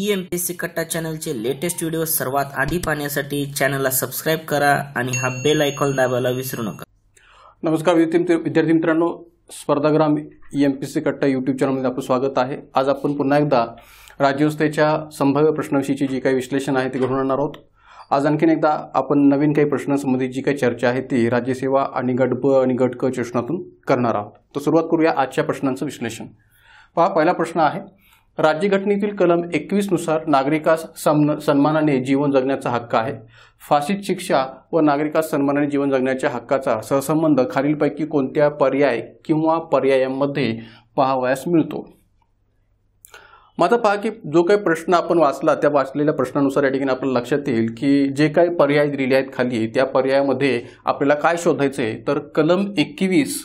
E M P S C कट्टा चॅनलचे latest video सर्वात आधी पाहण्यासाठी चॅनलला सबस्क्राईब करा आणि हा बेल आयकॉन दाबायला विसरू नका नमस्कार विद्यार्थी मित्रांनो स्पर्धाग्राम ई कट्टा यूट्यूब चॅनलमध्ये आपलं स्वागत आहे आज आपण पुन्हा एकदा राज्यव्यवस्थेच्या संभाव्य प्रश्नाविषयीची जी काही विश्लेषण आहे ते घडून आणणार आहोत आज आणखीन एकदा आपण नवीन काही प्रश्नांसंबंधी जी काही चर्चा आहे ती राज्यसेवा आणि गटब आणि गट क चष्णातून करणार आहोत तर सुरुवात करूया आजच्या प्रश्नांचं विश्लेषण पहा पहिला प्रश्न आहे राज्यघटनेतील कलम नुसार नागरिकास सन्मानाने जीवन जगण्याचा हक्क आहे फाशीत शिक्षा व नागरिकास सन्मानाने जीवन जगण्याच्या हक्काचा सहसंबंध खालीलपैकी कोणत्या पर्याय किंवा पर्यायांमध्ये पाहावयास मिळतो मात्र पहा की जो काही प्रश्न आपण वाचला त्या वाचलेल्या प्रश्नानुसार या ठिकाणी आपल्याला लक्षात येईल की जे काही पर्याय दिलेले आहेत खाली त्या पर्यायामध्ये आपल्याला काय आहे तर कलम एकवीस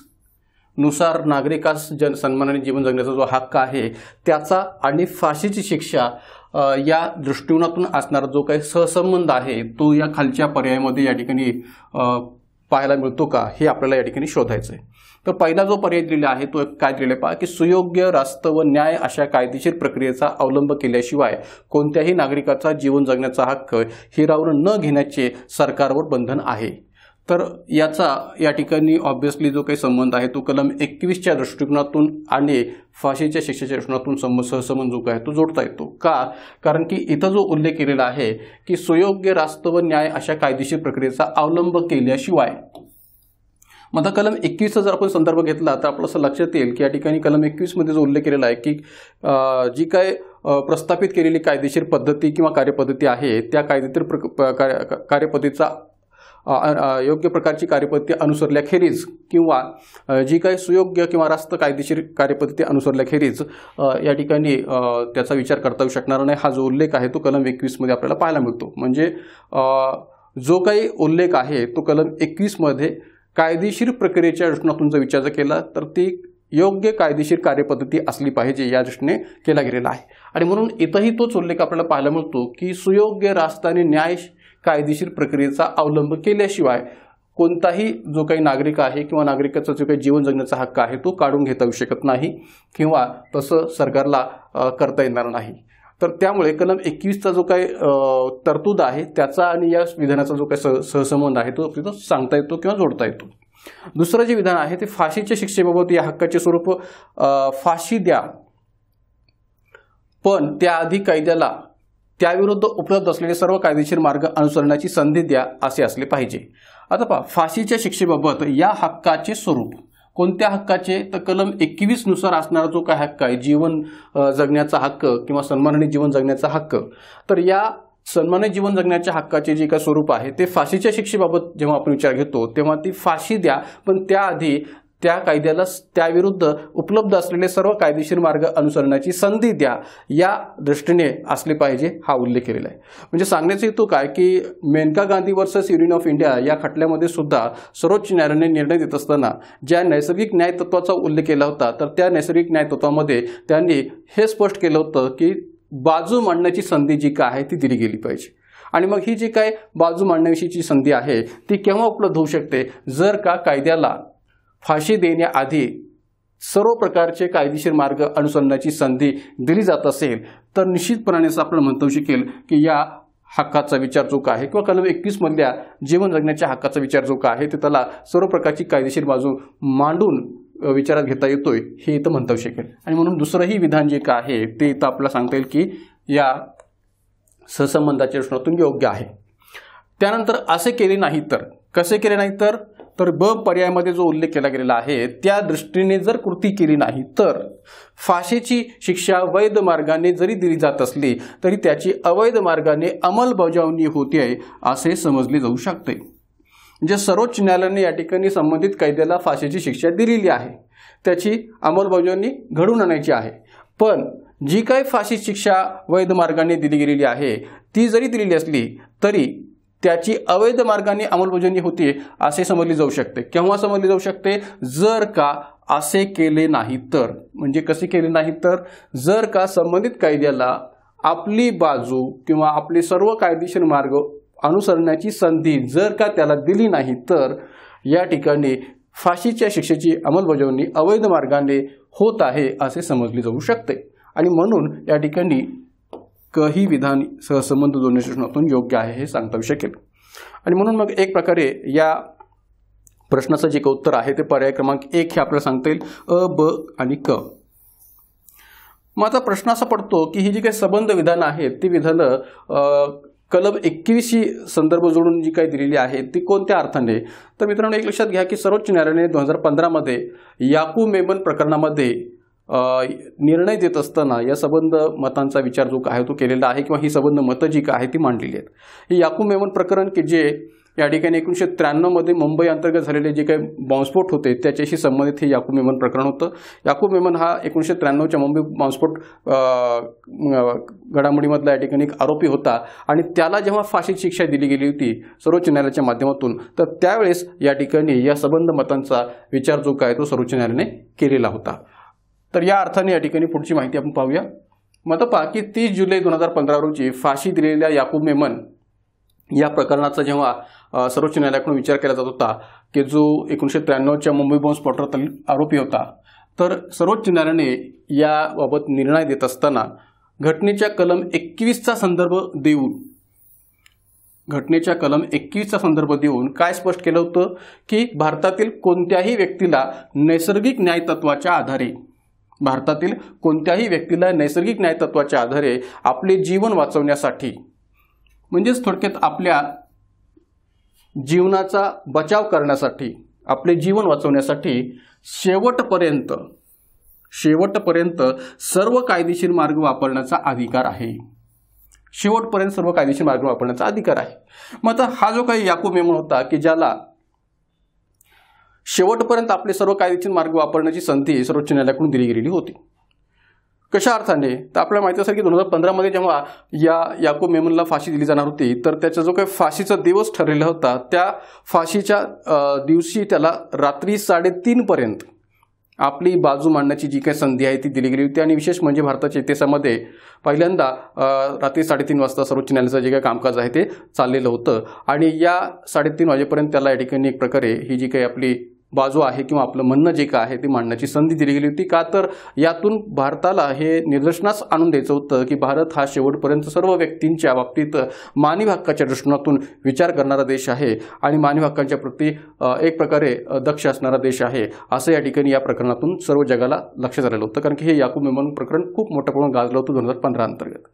नुसार नागरिकास जन सन्मानाने जीवन जगण्याचा जो हक्क आहे त्याचा आणि फाशीची शिक्षा या दृष्टिकोनातून असणारा जो काही सहसंबंध आहे तो या खालच्या पर्यायामध्ये या ठिकाणी पाहायला मिळतो का हे आपल्याला या ठिकाणी शोधायचं आहे तर पहिला जो पर्याय दिलेला आहे तो काय दिलेला पहा की सुयोग्य रास्त व न्याय अशा कायदेशीर प्रक्रियेचा अवलंब केल्याशिवाय कोणत्याही नागरिकाचा जीवन जगण्याचा हक्क हिरावून न घेण्याचे सरकारवर बंधन आहे तर याचा या ठिकाणी ऑब्व्हियसली जो काही संबंध आहे तो कलम एकवीसच्या दृष्टिकोनातून आणि फाशीच्या शिक्षेच्या दृष्टिकोनातून संबंध सहसंबंध जो काय आहे तो जोडता येतो का कारण की इथं जो उल्लेख केलेला आहे की सुयोग्य व न्याय अशा कायदेशीर प्रक्रियेचा अवलंब केल्याशिवाय मग आता कलम एकवीसचा जर आपण संदर्भ घेतला तर आपलं असं लक्षात येईल की या ठिकाणी कलम एकवीसमध्ये जो उल्लेख केलेला आहे की जी काय प्रस्थापित केलेली कायदेशीर पद्धती किंवा कार्यपद्धती आहे त्या कायदेशीर प्र कार्यपद्धतीचा योग्य प्रकारची कार्यपद्धती अनुसरल्याखेरीज किंवा जी काही सुयोग्य किंवा रास्त कायदेशीर कार्यपद्धती अनुसरल्याखेरीज या ठिकाणी त्याचा विचार करता येऊ शकणार नाही हा जो उल्लेख आहे तो कलम एकवीसमध्ये आपल्याला पाहायला मिळतो म्हणजे जो काही उल्लेख आहे तो कलम एकवीसमध्ये कायदेशीर प्रक्रियेच्या दृष्टीनं जर विचार केला तर ती योग्य कायदेशीर कार्यपद्धती असली पाहिजे या दृष्टीने केला गेलेला आहे आणि म्हणून इथंही तोच उल्लेख आपल्याला पाहायला मिळतो की सुयोग्य रास्ताने न्याय कायदेशीर प्रक्रियेचा अवलंब केल्याशिवाय कोणताही जो काही नागरिक आहे किंवा नागरिकाचा जो काही जीवन जगण्याचा हक्क आहे तो काढून घेता येऊ शकत नाही किंवा तसं सरकारला करता येणार नाही तर त्यामुळे कलम एकवीसचा जो काही तरतूद आहे त्याचा आणि या विधानाचा जो काही सहसंबंध आहे तो तिथं सांगता येतो किंवा जोडता येतो दुसरं जे विधान आहे ते फाशीच्या शिक्षेबाबत या हक्काचे स्वरूप फाशी द्या पण त्याआधी कायद्याला त्याविरुद्ध उपलब्ध असलेले सर्व कायदेशीर मार्ग अनुसरण्याची संधी द्या असे असले पाहिजे आता पहा फाशीच्या शिक्षेबाबत या हक्काचे स्वरूप कोणत्या हक्काचे तर कलम नुसार असणारा जो काय हक्क आहे जीवन जगण्याचा हक्क किंवा सन्माननीय जीवन जगण्याचा हक्क तर या सन्मानित जीवन जगण्याच्या हक्काचे जे काही स्वरूप आहे ते फाशीच्या शिक्षेबाबत जेव्हा आपण विचार घेतो तेव्हा ती फाशी द्या पण त्याआधी त्या कायद्याला त्याविरुद्ध उपलब्ध असलेले सर्व कायदेशीर मार्ग अनुसरण्याची संधी द्या या दृष्टीने असली पाहिजे हा उल्लेख केलेला आहे म्हणजे सांगण्याचा हेतू काय की Maneka Gandhi versus union of India या खटल्यामध्ये सुद्धा सर्वोच्च न्यायालयाने निर्णय देत असताना ज्या नैसर्गिक न्याय उल्लेख केला होता तर त्या नैसर्गिक न्याय त्यांनी हे स्पष्ट केलं होतं की बाजू मांडण्याची संधी जी काय आहे ती दिली गेली पाहिजे आणि मग ही जी काय बाजू मांडण्याविषयीची संधी आहे ती केव्हा उपलब्ध होऊ शकते जर का कायद्याला फाशी देण्याआधी सर्व प्रकारचे कायदेशीर मार्ग अनुसरण्याची संधी दिली जात असेल तर निश्चितपणाने असं आपण म्हणतो शकेल की या हक्काचा विचार जो का आहे किंवा कलम एकवीसमधल्या जीवन जगण्याच्या हक्काचा विचार जो का आहे ते त्याला सर्व प्रकारची कायदेशीर बाजू मांडून विचारात घेता येतोय हे इथं म्हणता शकेल आणि म्हणून दुसरंही विधान जे का आहे ते इथं आपल्याला सांगता येईल की या ससंबंधाच्या दृष्टीतून योग्य आहे त्यानंतर असे केले नाही तर कसे केले नाही तर तर ब पर्यायामध्ये जो उल्लेख केला गेलेला आहे त्या दृष्टीने जर कृती केली नाही तर फाशीची शिक्षा वैध मार्गाने जरी दिली जात असली तरी त्याची अवैध मार्गाने अंमलबजावणी होते आहे असे समजले जाऊ शकते म्हणजे सर्वोच्च न्यायालयाने या ठिकाणी संबंधित कैद्याला फाशीची शिक्षा दिलेली आहे त्याची अंमलबजावणी घडून आणायची आहे पण जी काही फाशी शिक्षा वैध मार्गाने दिली गेलेली आहे ती जरी दिलेली असली तरी त्याची अवैध मार्गाने अंमलबजावणी होते असे समजले जाऊ शकते केव्हा समजले जाऊ शकते जर का असे केले नाही तर म्हणजे कसे केले नाही तर जर का संबंधित कायद्याला आपली बाजू किंवा आपले सर्व कायदेशीर मार्ग अनुसरण्याची संधी जर का त्याला दिली नाही तर या ठिकाणी फाशीच्या शिक्षेची अंमलबजावणी अवैध मार्गाने होत आहे असे समजले जाऊ शकते आणि म्हणून या ठिकाणी एकही विधान सहसंबंध दोन्ही सूचनातून योग्य आहे हे सांगता येऊ शकेल आणि म्हणून मग एक प्रकारे या प्रश्नाचं जे उत्तर आहे ते पर्याय क्रमांक एक हे आपल्याला सांगता येईल अ ब आणि क मग आता प्रश्न असा पडतो की ही जी काही संबंध विधानं आहेत ती विधानं कलम एकवीसशी संदर्भ जोडून जी काही दिलेली आहे ती कोणत्या अर्थाने तर मित्रांनो एक लक्षात घ्या की सर्वोच्च न्यायालयाने दोन हजार पंधरामध्ये याकू मेमन प्रकरणामध्ये निर्णय देत असताना या सबंध मतांचा विचार जो आहे तो केलेला आहे किंवा ही संबंध मतं जी काय आहे ती मांडलेली आहेत हे याकूब मेमन प्रकरण की जे या ठिकाणी एकोणीसशे त्र्याण्णवमध्ये मुंबई अंतर्गत झालेले जे काही बॉम्बस्फोट होते त्याच्याशी संबंधित हे याकूब मेमन प्रकरण होतं याकूब मेमन हा एकोणीसशे त्र्याण्णवच्या मुंबई बॉम्बस्फोट घडामोडीमधला या ठिकाणी एक आरोपी होता आणि त्याला जेव्हा फाशीची शिक्षा दिली गेली होती सर्वोच्च न्यायालयाच्या माध्यमातून तर त्यावेळेस या ठिकाणी या संबंध मतांचा विचार जो काय तो सर्वोच्च न्यायालयाने केलेला होता तर या अर्थाने या ठिकाणी पुढची माहिती आपण पाहूया मतपा की तीस जुलै दोन हजार पंधरा रोजी फाशी दिलेल्या याकूब मेमन या प्रकरणाचा जेव्हा सर्वोच्च न्यायालयाकडून विचार केला जात होता की जो एकोणीसशे त्र्याण्णवच्या मुंबई बॉम्ब स्पॉटरात आरोपी होता तर सर्वोच्च न्यायालयाने याबाबत निर्णय देत असताना घटनेच्या कलम एकवीसचा संदर्भ देऊन घटनेच्या कलम एकवीसचा संदर्भ देऊन काय स्पष्ट केलं होतं की भारतातील कोणत्याही व्यक्तीला नैसर्गिक न्यायतत्वाच्या आधारे भारतातील कोणत्याही व्यक्तीला नैसर्गिक न्यायतत्वाच्या आधारे आपले जीवन वाचवण्यासाठी म्हणजेच थोडक्यात आपल्या जीवनाचा बचाव करण्यासाठी आपले जीवन वाचवण्यासाठी शेवटपर्यंत शेवटपर्यंत सर्व कायदेशीर मार्ग वापरण्याचा अधिकार आहे शेवटपर्यंत सर्व कायदेशीर मार्ग वापरण्याचा अधिकार आहे मग आता हा जो काही याकू मेमन होता की ज्याला शेवटपर्यंत आपले सर्व कायदेशीर मार्ग वापरण्याची संधी सर्वोच्च न्यायालयाकडून दिली गेलेली होती कशा अर्थाने तर आपल्याला माहिती असेल की दोन हजार पंधरामध्ये जेव्हा या याको मेमनला फाशी दिली जाणार होती तर त्याचा जो काही फाशीचा दिवस ठरलेला होता त्या फाशीच्या दिवशी त्याला रात्री साडेतीनपर्यंत आपली बाजू मांडण्याची जी काही संधी आहे ती दिली गेली होती आणि विशेष म्हणजे भारताच्या इतिहासामध्ये पहिल्यांदा रात्री साडेतीन वाजता सर्वोच्च न्यायालयाचं जे काही कामकाज आहे ते चाललेलं होतं आणि या साडेतीन वाजेपर्यंत त्याला या ठिकाणी एक प्रकारे ही जी काही आपली बाजू आहे किंवा आपलं म्हणणं जे काय आहे ते मांडण्याची संधी दिली गेली होती का तर यातून भारताला हे निदर्शनास आणून द्यायचं होतं की भारत हा शेवटपर्यंत सर्व व्यक्तींच्या बाबतीत मानवी हक्काच्या दृष्टीनातून विचार करणारा देश आहे आणि मानवी हक्कांच्या प्रती एक प्रकारे दक्ष असणारा देश आहे असं या ठिकाणी या प्रकरणातून सर्व जगाला लक्ष झालेलं होतं कारण की हे याकूब मेमन प्रकरण खूप मोठ्या प्रमाणात गाजलं होतं दोन हजार पंधरा अंतर्गत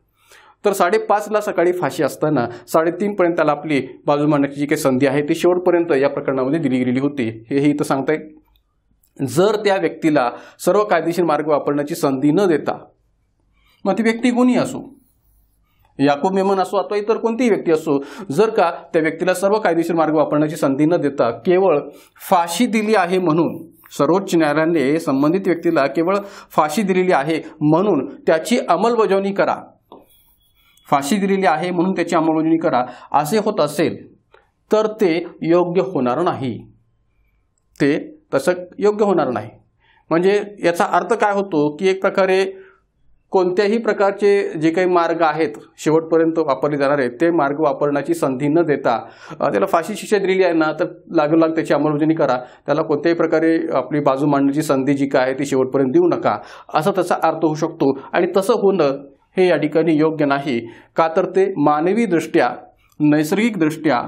तर साडेपाचला सकाळी फाशी असताना साडेतीनपर्यंत त्याला आपली बाजू मांडण्याची जी काही संधी आहे ती शेवटपर्यंत या प्रकरणामध्ये दिली गेलेली होती हेही इथं सांगता येईल जर त्या व्यक्तीला सर्व कायदेशीर मार्ग वापरण्याची संधी न देता मग ती व्यक्ती कोणी असो याकूब मेमन असो अथवा इतर कोणतीही व्यक्ती असो जर का त्या व्यक्तीला सर्व कायदेशीर मार्ग वापरण्याची संधी न देता केवळ फाशी दिली आहे म्हणून सर्वोच्च न्यायालयाने संबंधित व्यक्तीला केवळ फाशी दिलेली आहे म्हणून त्याची अंमलबजावणी करा फाशी दिलेली आहे म्हणून त्याची अंमलबजावणी करा असे होत असेल तर ते योग्य होणार नाही ते तसं योग्य होणार नाही म्हणजे याचा अर्थ काय होतो की एक प्रकारे कोणत्याही प्रकारचे जे काही मार्ग आहेत शेवटपर्यंत वापरले जाणारे ते मार्ग वापरण्याची संधी न देता त्याला फाशी शिक्षा दिलेली आहे ना तर लाग त्याची अंमलबजावणी करा त्याला कोणत्याही प्रकारे आपली बाजू मांडण्याची संधी जी काय आहे ती शेवटपर्यंत देऊ नका असा त्याचा अर्थ होऊ शकतो आणि तसं होणं हे या ठिकाणी योग्य नाही का तर ते नैसर्गिक नैसर्गिकदृष्ट्या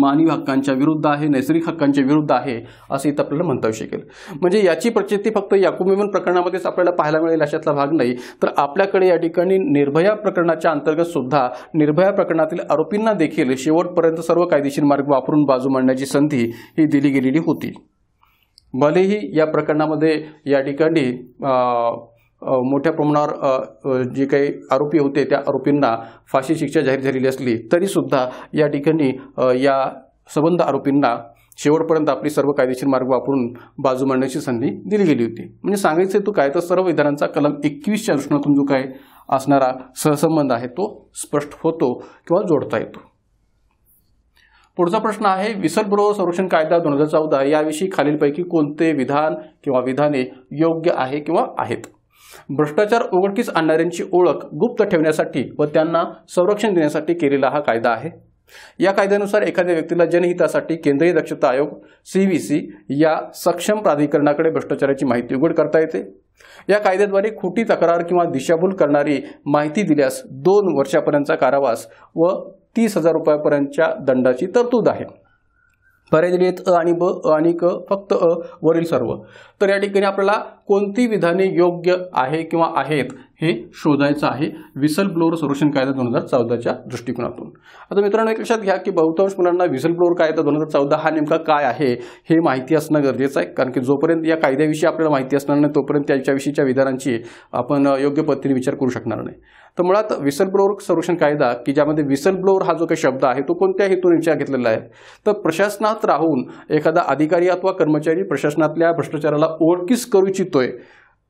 मानवी हक्कांच्या विरुद्ध आहे नैसर्गिक हक्कांच्या विरुद्ध आहे असं इथं आपल्याला म्हणता येऊ शकेल म्हणजे याची प्रचिती फक्त याकुमेमन प्रकरणामध्येच आपल्याला पाहायला मिळेल अशातला भाग नाही तर आपल्याकडे या ठिकाणी निर्भया प्रकरणाच्या अंतर्गत सुद्धा निर्भया प्रकरणातील आरोपींना देखील शेवटपर्यंत सर्व कायदेशीर मार्ग वापरून बाजू मांडण्याची संधी ही दिली गेलेली होती भलेही या प्रकरणामध्ये या ठिकाणी मोठ्या प्रमाणावर जे काही आरोपी होते त्या आरोपींना फाशी शिक्षा जाहीर झालेली असली तरीसुद्धा या ठिकाणी या संबंध आरोपींना शेवटपर्यंत आपली सर्व कायदेशीर मार्ग वापरून बाजू मांडण्याची संधी दिली गेली होती म्हणजे सांगायचं तो काय तर सर्व विधानांचा कलम एकवीसच्या दृष्टीतून जो काय असणारा सहसंबंध आहे तो स्पष्ट होतो किंवा जोडता येतो पुढचा प्रश्न आहे विसरबरोबर संरक्षण कायदा दोन हजार चौदा याविषयी खालीलपैकी कोणते विधान किंवा विधाने योग्य आहे किंवा आहेत भ्रष्टाचार उघडकीस आणणाऱ्यांची ओळख गुप्त ठेवण्यासाठी व त्यांना संरक्षण देण्यासाठी केलेला हा कायदा आहे या कायद्यानुसार एखाद्या व्यक्तीला जनहितासाठी केंद्रीय दक्षता आयोग सी सी या सक्षम प्राधिकरणाकडे भ्रष्टाचाराची माहिती उघड करता येते या कायद्याद्वारे खोटी तक्रार किंवा दिशाभूल करणारी माहिती दिल्यास दोन वर्षापर्यंतचा कारावास व तीस हजार रुपयापर्यंतच्या दंडाची तरतूद आहे पर्याय दिले अ आणि ब अ आणि क फक्त अ वरील सर्व तर या ठिकाणी आपल्याला कोणती विधाने योग्य आहे किंवा आहेत हे शोधायचं आहे विसल ब्लोअर संरक्षण कायदा दोन हजार चौदाच्या दृष्टिकोनातून आता मित्रांनो एक लक्षात घ्या की बहुतांश मुलांना विसल ब्लोअर कायदा दोन हजार चौदा हा नेमका काय आहे हे माहिती असणं गरजेचं आहे कारण की जोपर्यंत या कायद्याविषयी आपल्याला माहिती असणार नाही तोपर्यंत त्याच्याविषयीच्या विधानांची आपण योग्य पद्धतीने विचार करू शकणार नाही तर मुळात विसल ब्लोअर संरक्षण कायदा की ज्यामध्ये विसल ब्लोअर हा जो काही शब्द आहे तो कोणत्या हेतून विचार घेतलेला आहे तर प्रशासनात राहून एखादा अधिकारी अथवा कर्मचारी प्रशासनातल्या भ्रष्टाचाराला ओळखीस करू इच्छितोय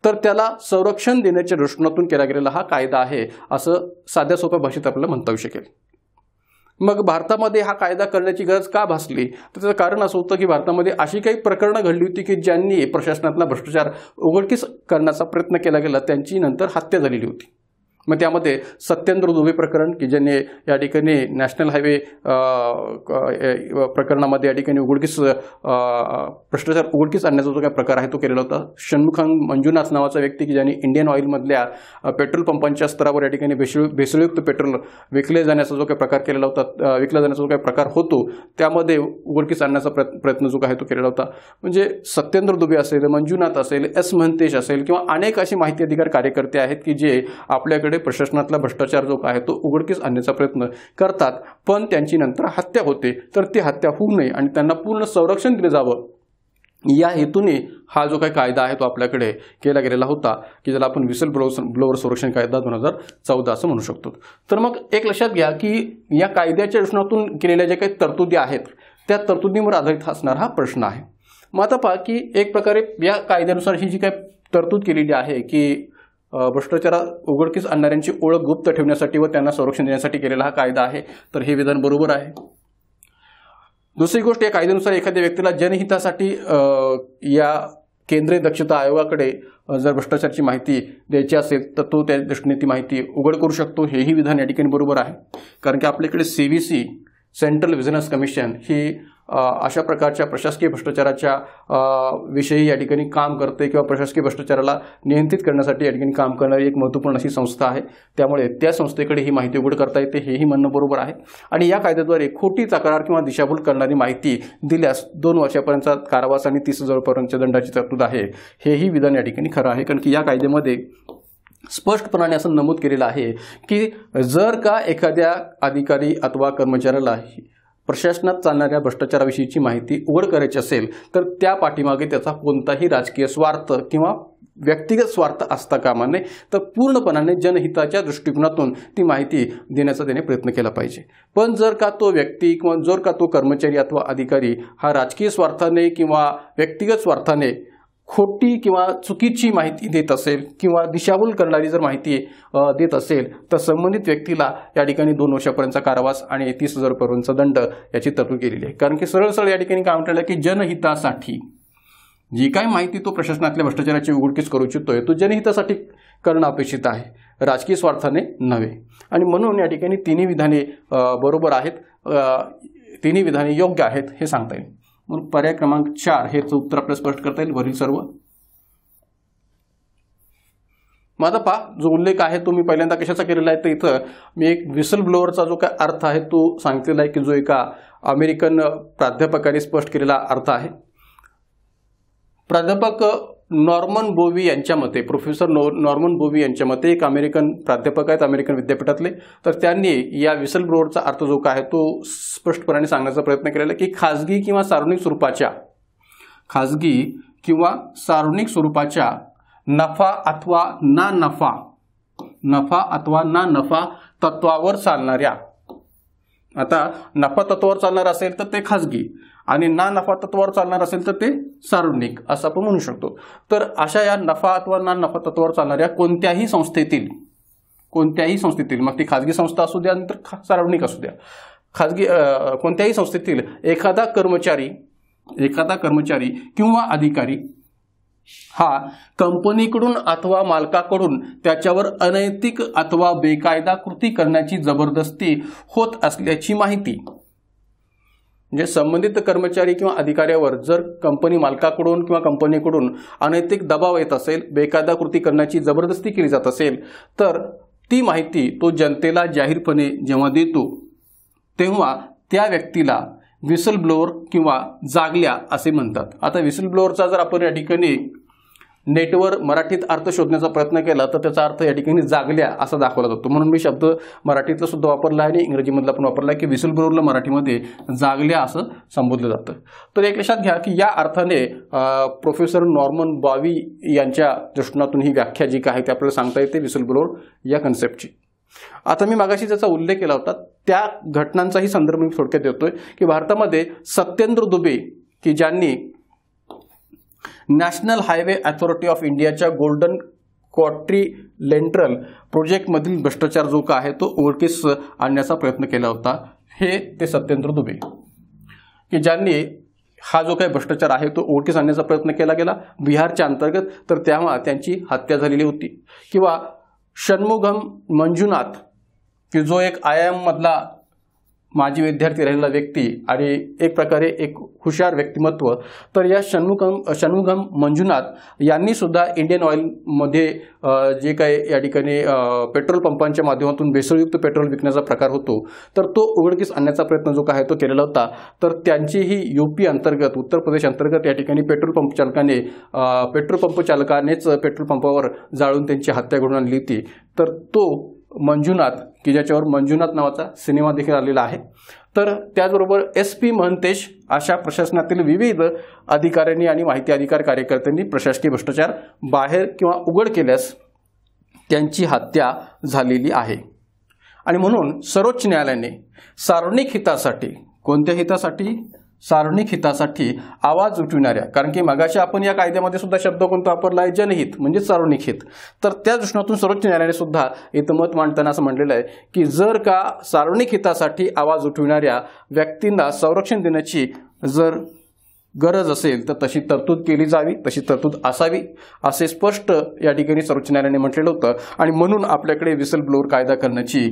तर त्याला संरक्षण देण्याच्या दृष्टीनातून केला गेलेला हा कायदा आहे असं साध्या सोप्या भाषेत आपल्याला म्हणता येऊ शकेल मग भारतामध्ये हा कायदा करण्याची गरज का भासली तर त्याचं कारण असं होतं की भारतामध्ये अशी काही प्रकरणं घडली होती की ज्यांनी प्रशासनातला भ्रष्टाचार उघडकीस करण्याचा प्रयत्न केला गेला त्यांची नंतर हत्या झालेली होती मग त्यामध्ये सत्येंद्र दुबे प्रकरण की ज्यांनी या ठिकाणी नॅशनल हायवे प्रकरणामध्ये या ठिकाणी उघडकीस भ्रष्टाचार उघडकीस आणण्याचा जो काही प्रकार आहे तो केलेला होता शन्मुखान मंजुनाथ नावाचा व्यक्ती की ज्यांनी इंडियन ऑइलमधल्या पेट्रोल पंपांच्या स्तरावर या ठिकाणी भेसळ भेसळयुक्त पेट्रोल विकले जाण्याचा जो काही प्रकार केलेला होता विकला जाण्याचा जो काही प्रकार होतो त्यामध्ये उघडकीस आणण्याचा प्रयत्न जो काही तो केलेला होता म्हणजे सत्येंद्र दुबे असेल मंजुनाथ असेल एस महंतेश असेल किंवा अनेक असे माहिती अधिकार कार्यकर्ते आहेत की जे आपल्याकडे प्रशासनातला भ्रष्टाचार जो काय तो उघडकीस आणण्याचा प्रयत्न करतात पण त्यांची नंतर हत्या होते तर ती हत्या होऊ नये आणि त्यांना पूर्ण संरक्षण दिलं जावं या हेतूने हा जो काही कायदा आहे तो आपल्याकडे केला गेलेला होता की ज्याला आपण विसल ब्लोअर ब्लोअर संरक्षण कायदा दोन हजार चौदा असं म्हणू शकतो तर मग एक लक्षात घ्या की या कायद्याच्या रचनातून केलेल्या ज्या काही तरतुदी आहेत त्या तरतुदींवर आधारित असणारा हा प्रश्न आहे मग आता पहा की एक प्रकारे या कायद्यानुसार ही जी काही तरतूद केलेली आहे की भ्रष्टाचार उघडकीस आणणाऱ्यांची ओळख गुप्त ठेवण्यासाठी व त्यांना संरक्षण देण्यासाठी केलेला हा कायदा आहे तर हे विधान बरोबर आहे दुसरी गोष्ट या कायद्यानुसार एखाद्या व्यक्तीला जनहितासाठी या केंद्रीय दक्षता आयोगाकडे जर भ्रष्टाचाराची माहिती द्यायची असेल तर तो त्या दृष्टीने ती माहिती उघड करू शकतो हेही विधान या ठिकाणी बरोबर आहे कारण की आपल्याकडे सी सेंट्रल बिझनेस कमिशन ही अशा प्रकारच्या प्रशासकीय भ्रष्टाचाराच्या विषयी या ठिकाणी काम करते किंवा प्रशासकीय भ्रष्टाचाराला नियंत्रित करण्यासाठी या ठिकाणी काम करणारी एक महत्त्वपूर्ण अशी संस्था आहे त्यामुळे त्या संस्थेकडे ही माहिती उघड करता येते हेही म्हणणं बरोबर आहे आणि या कायद्याद्वारे खोटी तक्रार किंवा दिशाभूल करणारी माहिती दिल्यास दोन वर्षापर्यंतचा कारावास आणि तीस हजारपर्यंतच्या दंडाची तरतूद आहे हेही विधान या ठिकाणी खरं आहे कारण की या कायद्यामध्ये स्पष्टपणाने असं नमूद केलेलं आहे की जर का एखाद्या अधिकारी अथवा कर्मचाऱ्याला प्रशासनात चालणाऱ्या भ्रष्टाचाराविषयीची माहिती उघड करायची असेल तर त्या पाठीमागे त्याचा कोणताही राजकीय स्वार्थ किंवा व्यक्तिगत स्वार्थ असता कामा नये तर पूर्णपणाने जनहिताच्या दृष्टिकोनातून ती माहिती देण्याचा त्याने प्रयत्न केला पाहिजे पण जर का तो व्यक्ती किंवा जर का तो कर्मचारी अथवा अधिकारी हा राजकीय स्वार्थाने किंवा व्यक्तिगत स्वार्थाने खोटी किंवा चुकीची माहिती देत असेल किंवा दिशाभूल करणारी जर माहिती देत असेल तर संबंधित व्यक्तीला या ठिकाणी दोन वर्षापर्यंतचा कारावास आणि तीस हजार दंड याची तरतूद केलेली आहे कारण की सरळ सरळ या ठिकाणी काम केलं की जनहितासाठी जी काय माहिती तो प्रशासनातल्या भ्रष्टाचाराची उघडकीस करू इच्छितोय तो जनहितासाठी करणं अपेक्षित आहे राजकीय स्वार्थाने नव्हे आणि म्हणून या ठिकाणी तिन्ही विधाने बरोबर आहेत तिन्ही विधाने योग्य आहेत हे सांगता येईल म्हणून पर्याय क्रमांक चार हेच उत्तर आपल्याला स्पष्ट करता येईल वरील सर्व माझा पा जो उल्लेख आहे तो मी पहिल्यांदा कशाचा केलेला आहे तर इथं मी एक विसल ब्लोअरचा जो काय अर्थ आहे तो सांगितलेला आहे की जो एका अमेरिकन प्राध्यापकाने स्पष्ट केलेला अर्थ आहे प्राध्यापक नॉर्मन बोवी यांच्या मते प्रोफेसर नॉ नॉर्मन बोवी यांच्या मते एक अमेरिकन प्राध्यापक आहेत अमेरिकन विद्यापीठातले तर त्यांनी या विसल ब्रोअरचा अर्थ जो काय तो स्पष्टपणाने सांगण्याचा प्रयत्न केलेला की खाजगी किंवा सार्वजनिक स्वरूपाच्या खाजगी किंवा सार्वजनिक स्वरूपाच्या नफा अथवा ना नफा नफा अथवा ना नफा तत्वावर चालणाऱ्या आता नफा तत्वावर चालणार असेल तर ते खाजगी आणि ना नफा तत्वावर चालणार असेल तर ते सार्वजनिक असं आपण म्हणू शकतो तर अशा या नफा अथवा ना नफा तत्वावर चालणाऱ्या कोणत्याही संस्थेतील कोणत्याही संस्थेतील मग ती खाजगी संस्था असू द्या नंतर सार्वजनिक असू द्या खाजगी कोणत्याही संस्थेतील एखादा कर्मचारी एखादा कर्मचारी किंवा अधिकारी हा कंपनीकडून अथवा मालकाकडून त्याच्यावर अनैतिक अथवा बेकायदा कृती करण्याची जबरदस्ती होत असल्याची माहिती जे म्हणजे संबंधित कर्मचारी किंवा अधिकाऱ्यावर जर कंपनी मालकाकडून किंवा कंपनीकडून अनैतिक दबाव येत असेल बेकायदा कृती करण्याची जबरदस्ती केली जात असेल तर ती माहिती तो जनतेला जाहीरपणे जेव्हा देतो तेव्हा त्या व्यक्तीला व्हिसल ब्लोअर किंवा जागल्या असे म्हणतात आता व्हिसल ब्लोअरचा जर आपण या ठिकाणी नेटवर मराठीत अर्थ शोधण्याचा प्रयत्न केला तर त्याचा अर्थ या ठिकाणी जागल्या असा दाखवला जातो म्हणून मी शब्द मराठीतला सुद्धा वापरला आहे आणि इंग्रजीमधला पण वापरला आहे की विसुल बरोबरला मराठीमध्ये जागल्या असं संबोधलं जातं तर एक लक्षात घ्या की या अर्थाने प्रोफेसर नॉर्मन बावी यांच्या दृष्टीनातून ही व्याख्या जी काय आहे ती आपल्याला सांगता येते विसुल बरोबर या कन्सेप्टची आता मी मागाशी ज्याचा उल्लेख केला होता त्या घटनांचाही संदर्भ मी थोडक्यात देतोय की भारतामध्ये सत्येंद्र दुबे की ज्यांनी नॅशनल हायवे अथॉरिटी ऑफ इंडियाच्या गोल्डन क्वॉट्री लेंट्रल प्रोजेक्टमधील भ्रष्टाचार जो का आहे तो ओळखीस आणण्याचा प्रयत्न केला होता हे ते सत्येंद्र दुबे की ज्यांनी हा जो काही भ्रष्टाचार आहे तो ओळखीस आणण्याचा प्रयत्न केला गेला बिहारच्या अंतर्गत तर तेव्हा त्यांची हत्या झालेली होती किंवा षण्मुगम मंजुनाथ की जो एक आय मधला माजी विद्यार्थी राहिलेला व्यक्ती आणि एक प्रकारे एक हुशार व्यक्तिमत्व तर या शण्मुखम मंजुनाथ मंजुनाथ यांनीसुद्धा इंडियन ऑइलमध्ये जे काही या ठिकाणी पेट्रोल पंपांच्या माध्यमातून भेसळयुक्त पेट्रोल विकण्याचा प्रकार होतो तर तो उघडकीस आणण्याचा प्रयत्न जो काय तो केलेला होता तर त्यांचीही ही यू पी अंतर्गत उत्तर प्रदेश अंतर्गत या ठिकाणी पेट्रोल पंप चालकाने पेट्रोल पंप चालकानेच पेट्रोल पंपावर जाळून त्यांची हत्या घडून आणली होती तर तो मंजुनाथ की ज्याच्यावर मंजुनाथ नावाचा सिनेमा देखील आलेला आहे तर त्याचबरोबर एस पी महंतेश अशा प्रशासनातील विविध अधिकाऱ्यांनी आणि माहिती अधिकार कार्यकर्त्यांनी प्रशासकीय भ्रष्टाचार बाहेर किंवा उघड केल्यास त्यांची हत्या झालेली आहे आणि म्हणून सर्वोच्च न्यायालयाने सार्वजनिक हितासाठी कोणत्या हितासाठी सार्वजनिक हितासाठी आवाज उठविणाऱ्या कारण की मगाशी आपण या कायद्यामध्ये सुद्धा शब्द कोणता वापरला आहे जनहित म्हणजे सार्वजनिक हित तर त्या दृष्टीतून सर्वोच्च न्यायालयाने सुद्धा इथं मत मांडताना असं म्हटलेलं आहे की जर का सार्वजनिक हितासाठी आवाज उठविणाऱ्या व्यक्तींना संरक्षण देण्याची जर गरज असेल तर तशी तरतूद केली जावी तशी तरतूद असावी असे स्पष्ट या ठिकाणी सर्वोच्च न्यायालयाने म्हटलेलं होतं आणि म्हणून आपल्याकडे विसल ब्लोअर कायदा करण्याची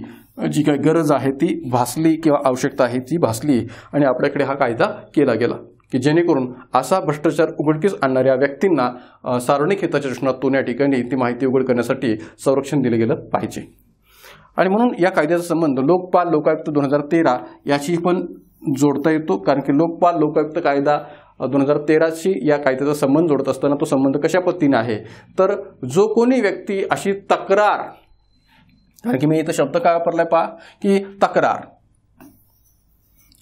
जी काही गरज आहे ती भासली किंवा आवश्यकता आहे ती भासली आणि आपल्याकडे हा कायदा केला गेला की जेणेकरून असा भ्रष्टाचार उघडकीस आणणाऱ्या व्यक्तींना सार्वजनिक हिताच्या दृष्टीतून या ठिकाणी ती माहिती उघड करण्यासाठी संरक्षण दिलं गेलं पाहिजे आणि म्हणून या कायद्याचा संबंध लोकपाल लोकायुक्त दोन हजार तेरा याशी पण जोडता येतो कारण की लोकपाल लोकायुक्त कायदा दोन हजार तेराशी या कायद्याचा संबंध जोडत असताना तो संबंध कशा पद्धतीने आहे तर जो कोणी व्यक्ती अशी तक्रार कारण की मी इथं शब्द काय वापरलाय पहा की तक्रार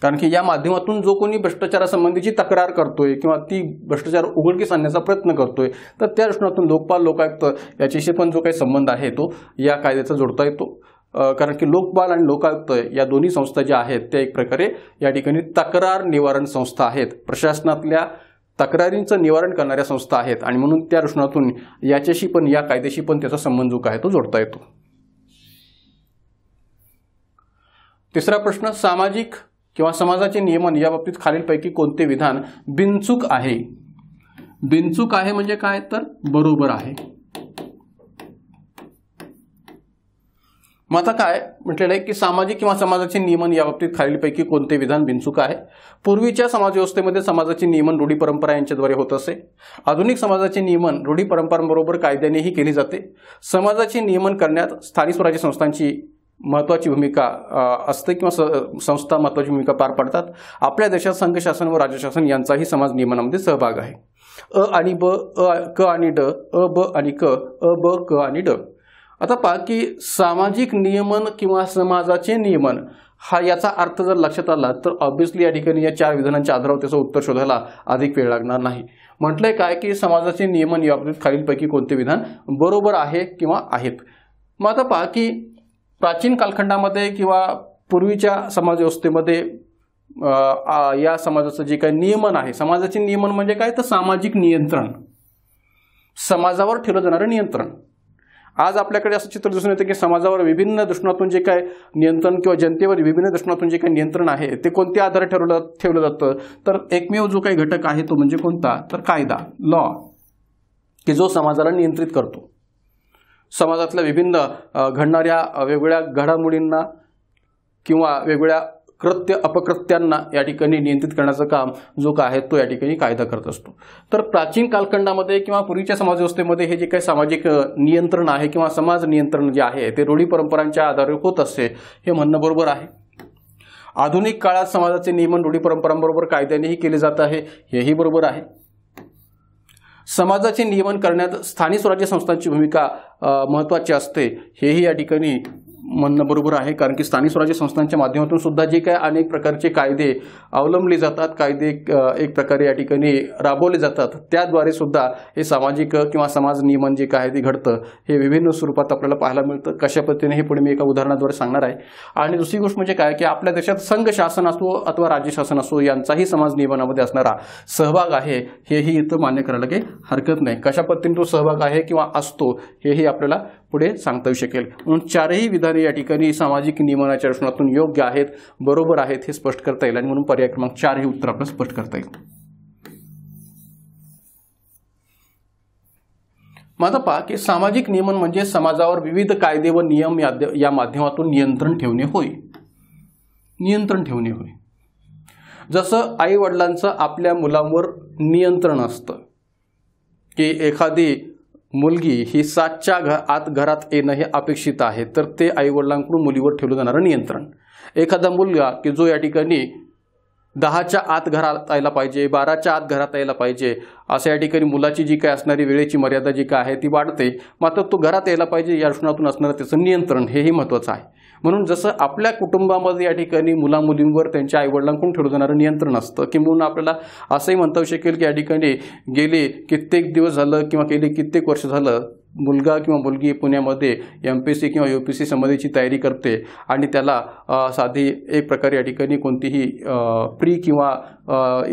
कारण की या माध्यमातून जो कोणी भ्रष्टाचारासंबंधीची तक्रार करतोय किंवा ती भ्रष्टाचार उघडकीस आणण्याचा प्रयत्न करतोय तर त्या दृष्टीतून लोकपाल लोकायुक्त याच्याशी पण जो काही संबंध आहे तो या कायद्याचा जोडता येतो कारण की लोकपाल आणि लोकायुक्त या दोन्ही संस्था ज्या आहेत त्या एक प्रकारे या ठिकाणी तक्रार निवारण संस्था आहेत प्रशासनातल्या तक्रारींचं निवारण करणाऱ्या संस्था आहेत आणि म्हणून त्या दृष्टीतून याच्याशी पण या कायद्याशी पण त्याचा संबंध जो काय तो जोडता येतो तिसरा प्रश्न सामाजिक किंवा समाजाचे नियमन या बाबतीत खालीलपैकी कोणते विधान बिनचूक आहे बिनचूक आहे म्हणजे काय तर बरोबर आहे मग आता काय म्हटलेलं आहे की सामाजिक किंवा समाजाचे नियमन या बाबतीत खालीलपैकी कोणते विधान बिनचूक आहे पूर्वीच्या समाजव्यवस्थेमध्ये समाजाचे नियमन रूढी परंपरा यांच्याद्वारे होत असे आधुनिक समाजाचे नियमन रूढी परंपरांबरोबर कायद्यानेही केली जाते समाजाचे नियमन करण्यात स्थानिक स्वराज्य संस्थांची महत्त्वाची भूमिका असते किंवा स संस्था महत्त्वाची भूमिका पार पाडतात आपल्या देशात संघ शासन व राज्य शासन यांचाही समाज नियमनामध्ये सहभाग आहे अ आणि ब अ क आणि ड अ ब आणि क अ ब क आणि ड आता पहा की सामाजिक नियमन किंवा समाजाचे नियमन हा याचा अर्थ जर लक्षात आला तर ऑब्व्हियसली या ठिकाणी या चार विधानांच्या आधारावर त्याचं उत्तर शोधायला अधिक वेळ लागणार नाही म्हटलंय काय की समाजाचे नियमन याबाबतीत खालीलपैकी कोणते विधान बरोबर आहे किंवा आहेत मग आता पहा की प्राचीन कालखंडामध्ये किंवा पूर्वीच्या समाजव्यवस्थेमध्ये या समाजाचं जे काही नियमन आहे समाजाचे नियमन म्हणजे काय तर सामाजिक नियंत्रण समाजावर ठेवलं जाणारं नियंत्रण आज आपल्याकडे असं चित्र दिसून येतं की समाजावर विभिन्न दृष्टीतून जे काय नियंत्रण किंवा जनतेवर विभिन्न दृष्टीतून जे काही नियंत्रण आहे ते कोणत्या आधारे ठरवलं ठेवलं जातं तर एकमेव जो काही घटक आहे तो म्हणजे कोणता तर कायदा लॉ की जो समाजाला नियंत्रित करतो समाजातल्या विभिन्न घडणाऱ्या वेगवेगळ्या घडामोडींना किंवा वेगवेगळ्या कृत्य अपकृत्यांना या ठिकाणी नियंत्रित करण्याचं काम जो काय आहे तो या ठिकाणी कायदा करत असतो तर प्राचीन कालखंडामध्ये किंवा पूर्वीच्या समाजव्यवस्थेमध्ये हे जे काही सामाजिक नियंत्रण आहे किंवा समाज नियंत्रण जे आहे ते रूढी परंपरांच्या आधारे होत असते हे म्हणणं बरोबर आहे आधुनिक काळात समाजाचे नियमन रूढी परंपरांबरोबर कायद्यानेही केले जात आहे हेही बरोबर आहे समाजाचे नियमन करण्यात स्थानिक स्वराज्य संस्थांची भूमिका महत्त्वाची असते हेही या ठिकाणी म्हणणं बरोबर आहे कारण की स्थानिक स्वराज्य संस्थांच्या माध्यमातून सुद्धा जे काय अनेक प्रकारचे कायदे अवलंबले जातात कायदे एक प्रकारे या ठिकाणी राबवले जातात त्याद्वारे सुद्धा हे सामाजिक किंवा समाज नियमन जे काय ते घडतं हे विभिन्न स्वरूपात आपल्याला पाहायला मिळतं कशा पद्धतीने हे पुढे मी एका उदाहरणाद्वारे सांगणार आहे आणि दुसरी गोष्ट म्हणजे काय की आपल्या देशात संघ शासन असो अथवा राज्य शासन असो यांचाही समाज नियमनामध्ये असणारा सहभाग आहे हेही इथं मान्य करायला काही हरकत नाही कशा पद्धतीने तो सहभाग आहे किंवा असतो हेही आपल्याला पुढे सांगता येऊ शकेल म्हणून चारही विधाने या ठिकाणी सामाजिक नियमनाच्या रचनातून योग्य आहेत बरोबर आहेत हे स्पष्ट करता येईल आणि म्हणून पर्याय क्रमांक चार हे उत्तर आपल्याला स्पष्ट करता येईल माझा पहा की सामाजिक नियमन म्हणजे समाजावर विविध कायदे व नियम या माध्यमातून नियंत्रण ठेवणे होय नियंत्रण ठेवणे होय जसं आई वडिलांचं आपल्या मुलांवर नियंत्रण असतं की एखादी मुलगी ही सातच्या घ आत घरात येणं हे अपेक्षित आहे तर ते आईवडिलांकडून मुलीवर ठेवलं जाणारं नियंत्रण एखादा मुलगा की जो या ठिकाणी दहाच्या आत घरात यायला पाहिजे बाराच्या आत घरात यायला पाहिजे असं या ठिकाणी मुलाची जी काय असणारी वेळेची मर्यादा जी काय आहे ती वाढते मात्र तो घरात यायला पाहिजे या दृष्णातून असणारं त्याचं नियंत्रण हेही महत्त्वाचं आहे म्हणून जसं आपल्या कुटुंबामध्ये या ठिकाणी मुलामुलींवर त्यांच्या आईवडिलांकडून ठेवलं जाणारं नियंत्रण असतं की म्हणून आपल्याला असंही म्हणता येऊ शकेल की या ठिकाणी गेले कित्येक दिवस झालं किंवा गेले कित्येक वर्ष झालं मुलगा किंवा मुलगी पुण्यामध्ये एम पी सी किंवा यू पी सी संबंधीची तयारी करते आणि त्याला साधी एक प्रकारे या ठिकाणी कोणतीही प्री किंवा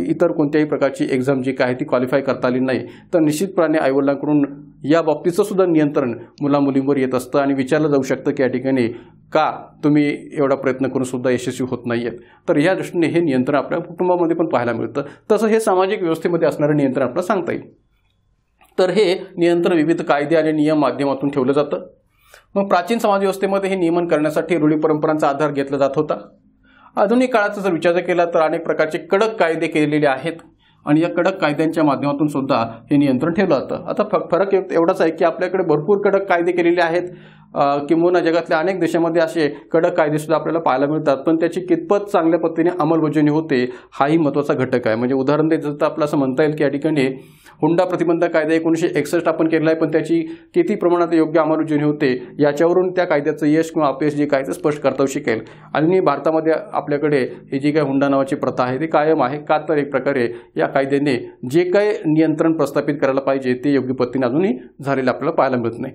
इतर कोणत्याही प्रकारची एक्झाम जी काय ती क्वालिफाय करता आली नाही तर निश्चितपणे आईवडिलांकडून या बाबतीचं सुद्धा नियंत्रण मुलामुलींवर येत असतं आणि विचारलं जाऊ शकतं की या ठिकाणी का तुम्ही एवढा प्रयत्न करून सुद्धा यशस्वी होत नाही आहेत तर ह्या दृष्टीने हे नियंत्रण आपल्या कुटुंबामध्ये पण पाहायला मिळतं तसं हे सामाजिक व्यवस्थेमध्ये असणारं नियंत्रण आपल्याला सांगता येईल तर हे नियंत्रण विविध कायदे आणि नियम माध्यमातून ठेवलं जातं मग प्राचीन समाजव्यवस्थेमध्ये हे नियमन करण्यासाठी रूढी परंपरांचा आधार घेतला जात होता आधुनिक काळाचा जर विचार केला तर अनेक प्रकारचे कडक कायदे केलेले आहेत आणि या कडक कायद्यांच्या माध्यमातून सुद्धा हे नियंत्रण ठेवलं जातं आता फरक एवढाच आहे की आपल्याकडे भरपूर कडक कायदे केलेले आहेत किंबहुना जगातल्या अनेक देशामध्ये असे कडक कायदेसुद्धा आपल्याला पाहायला मिळतात पण त्याची कितपत चांगल्या पद्धतीने अंमलबजावणी होते हाही महत्त्वाचा घटक आहे म्हणजे उदाहरण देत जर आपलं असं म्हणता येईल की या ठिकाणी हुंडा प्रतिबंध कायदा एकोणीसशे एकसष्ट आपण केला आहे पण त्याची किती प्रमाणात योग्य अंमलबजावणी होते याच्यावरून त्या कायद्याचं यश किंवा अपयश जे काय ते स्पष्ट करता शिकेल आणि भारतामध्ये आपल्याकडे ही जी काय हुंडा नावाची प्रथा आहे ती कायम आहे का तर एक प्रकारे या कायद्याने जे काही नियंत्रण प्रस्थापित करायला पाहिजे ते योग्य पद्धतीने अजूनही झालेलं आपल्याला पाहायला मिळत नाही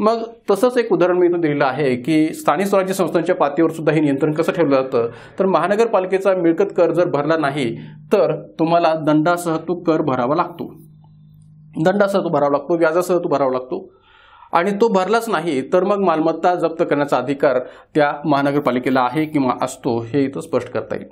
मग तसंच एक उदाहरण मी इथं दिलेलं आहे की स्थानिक स्वराज्य संस्थांच्या पातळीवर सुद्धा हे नियंत्रण कसं ठेवलं जातं तर महानगरपालिकेचा मिळकत कर जर भरला नाही तर तुम्हाला दंडासह तो कर भरावा लागतो दंडासह तो भरावा लागतो व्याजासह तो भरावा लागतो आणि तो भरलाच नाही तर मग मालमत्ता जप्त करण्याचा अधिकार त्या महानगरपालिकेला आहे किंवा असतो हे इथं स्पष्ट करता येईल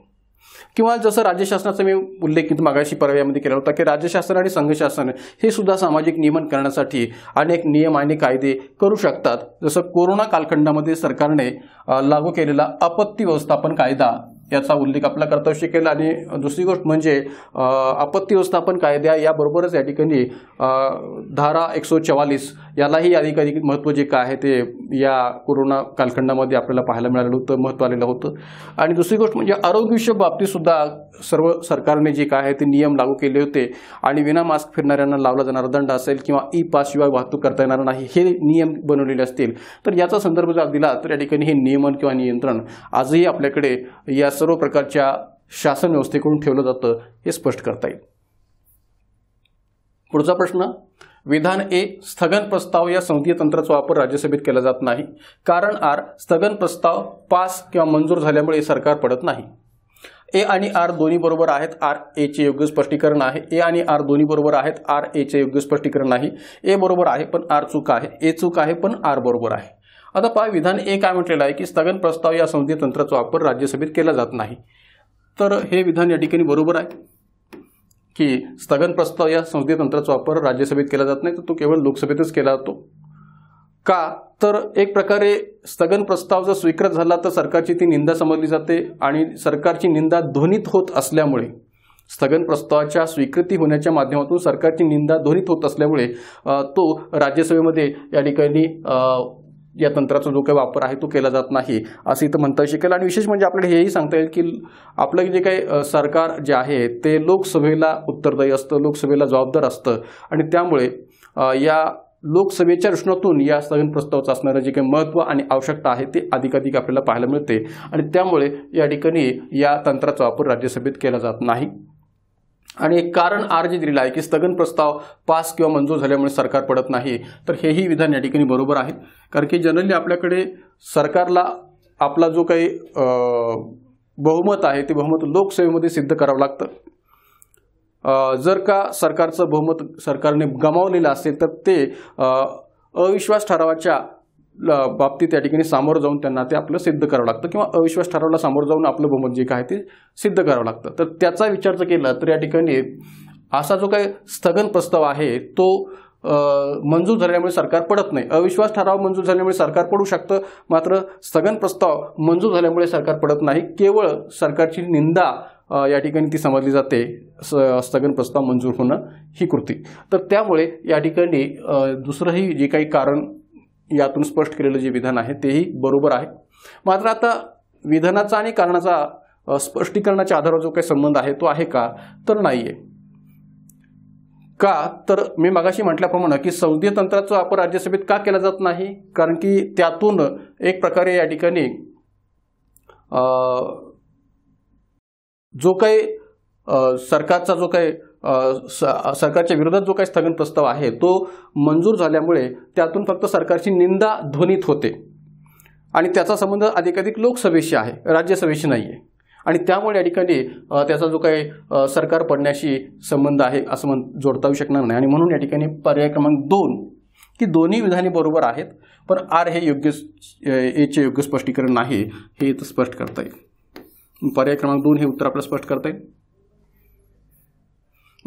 किंवा जसं राज्य शासनाचा मी उल्लेख मागाशी पर्यायामध्ये केला होता की राज्य शासन आणि संघ शासन हे सुद्धा सामाजिक नियमन करण्यासाठी अनेक नियम आणि कायदे करू शकतात जसं कोरोना कालखंडामध्ये सरकारने लागू केलेला आपत्ती व्यवस्थापन कायदा याचा उल्लेख आपला करता शकेल आणि दुसरी गोष्ट म्हणजे आपत्ती व्यवस्थापन कायद्या याबरोबरच या ठिकाणी धारा एकशे चवाळीस यालाही अधिकाधिक महत्त्व जे काय आहे ते या कोरोना कालखंडामध्ये आपल्याला पाहायला मिळालं होतं महत्त्व आलेलं होतं आणि दुसरी गोष्ट म्हणजे आरोग्यविषयक बाबतीतसुद्धा सर्व सरकारने जे काय आहे ते नियम लागू केले होते आणि विना मास्क फिरणाऱ्यांना लावला जाणारा दंड असेल किंवा ई पास शिवाय वाहतूक करता येणार नाही हे नियम बनवलेले असतील तर याचा संदर्भ जर दिला तर या ठिकाणी हे नियमन किंवा नियंत्रण आजही आपल्याकडे या सर्व प्रकारच्या शासन व्यवस्थेकडून ठेवलं जातं हे स्पष्ट करता येईल पुढचा प्रश्न विधान ए स्थगन प्रस्ताव या संसदीय तंत्राचा वापर राज्यसभेत केला जात नाही कारण आर स्थगन प्रस्ताव पास किंवा मंजूर झाल्यामुळे सरकार पडत नाही ए आणि आर दोन्ही बरोबर आहेत आर एचे योग्य स्पष्टीकरण आहे ए आणि आर दोन्ही बरोबर आहेत आर एचे योग्य स्पष्टीकरण नाही ए बरोबर आहे पण आर चूक आहे ए चूक आहे पण आर बरोबर आहे आता पहा विधान ए काय म्हटलेलं आहे की स्थगन प्रस्ताव या संधी तंत्राचा वापर राज्यसभेत केला जात नाही तर हे विधान या ठिकाणी बरोबर आहे की स्थगन प्रस्ताव या संसदीय तंत्राचा वापर राज्यसभेत केला जात नाही तर तो केवळ लोकसभेतच केला जातो का तर एक प्रकारे स्थगन प्रस्ताव जर स्वीकृत झाला तर सरकारची ती निंदा समजली जाते आणि सरकारची निंदा ध्वनीत होत असल्यामुळे स्थगन प्रस्तावाच्या स्वीकृती होण्याच्या माध्यमातून सरकारची निंदा ध्वनीत होत असल्यामुळे तो राज्यसभेमध्ये या ठिकाणी या तंत्राचा जो काही वापर आहे तो केला जात नाही असं इथं म्हणता शिकेल आणि विशेष म्हणजे आपल्याला हेही सांगता येईल की आपलं जे काही सरकार जे आहे ते लोकसभेला उत्तरदायी असतं लोकसभेला जबाबदार असतं आणि त्यामुळे या लोकसभेच्या दृष्टीतून या स्थगन प्रस्तावाचं असणारं जे काही महत्त्व आणि आवश्यकता आहे ते अधिकाधिक आपल्याला पाहायला मिळते आणि त्यामुळे या ठिकाणी या तंत्राचा वापर राज्यसभेत केला जात नाही आणि एक कारण आर जे दिलेलं आहे की स्थगन प्रस्ताव पास किंवा मंजूर झाल्यामुळे सरकार पडत नाही तर हेही विधान या ठिकाणी बरोबर आहे कारण की जनरली आपल्याकडे सरकारला आपला जो काही बहुमत आहे ते बहुमत लोकसभेमध्ये सिद्ध करावं लागतं जर का सरकारचं बहुमत सरकारने गमावलेलं असेल तर ते अविश्वास ठरावाच्या बाबतीत त्या ठिकाणी सामोरं जाऊन त्यांना ते आपलं सिद्ध करावं लागतं किंवा अविश्वास ठरावाला सामोरं जाऊन आपलं बहुमत जे काय ते सिद्ध करावं लागतं तर त्याचा विचार जर केला तर या ठिकाणी असा जो काही स्थगन प्रस्ताव आहे तो मंजूर झाल्यामुळे सरकार पडत नाही अविश्वास ठराव मंजूर झाल्यामुळे सरकार पडू शकतं मात्र स्थगन प्रस्ताव मंजूर झाल्यामुळे सरकार पडत नाही केवळ सरकारची निंदा या ठिकाणी ती समजली जाते स्थगन प्रस्ताव मंजूर होणं ही कृती तर त्यामुळे या ठिकाणी दुसरंही जे काही कारण यातून स्पष्ट केलेलं जे विधान आहे तेही बरोबर आहे मात्र आता विधानाचा आणि कारणाचा स्पष्टीकरणाच्या आधारावर जो काही संबंध आहे तो आहे का तर नाही का तर मी मागाशी म्हटल्याप्रमाणे की संसदीय तंत्राचा वापर राज्यसभेत का केला जात नाही कारण की त्यातून एक प्रकारे या ठिकाणी जो काही सरकारचा जो काही सरकारच्या विरोधात जो काही स्थगन प्रस्ताव आहे तो मंजूर झाल्यामुळे त्यातून फक्त सरकारची निंदा ध्वनीत होते आणि त्याचा संबंध अधिकाधिक लोकसभेशी आहे राज्यसभेशी नाही आहे आणि त्यामुळे या ठिकाणी त्याचा जो काही सरकार पडण्याशी संबंध आहे असं म्हण जोडता येऊ शकणार नाही आणि म्हणून या ठिकाणी पर्याय क्रमांक दोन की दोन्ही विधाने बरोबर आहेत पण आर हे योग्य एचे योग्य स्पष्टीकरण नाही हे इथं स्पष्ट करता येईल पर्याय क्रमांक दोन हे उत्तर आपलं स्पष्ट करता येईल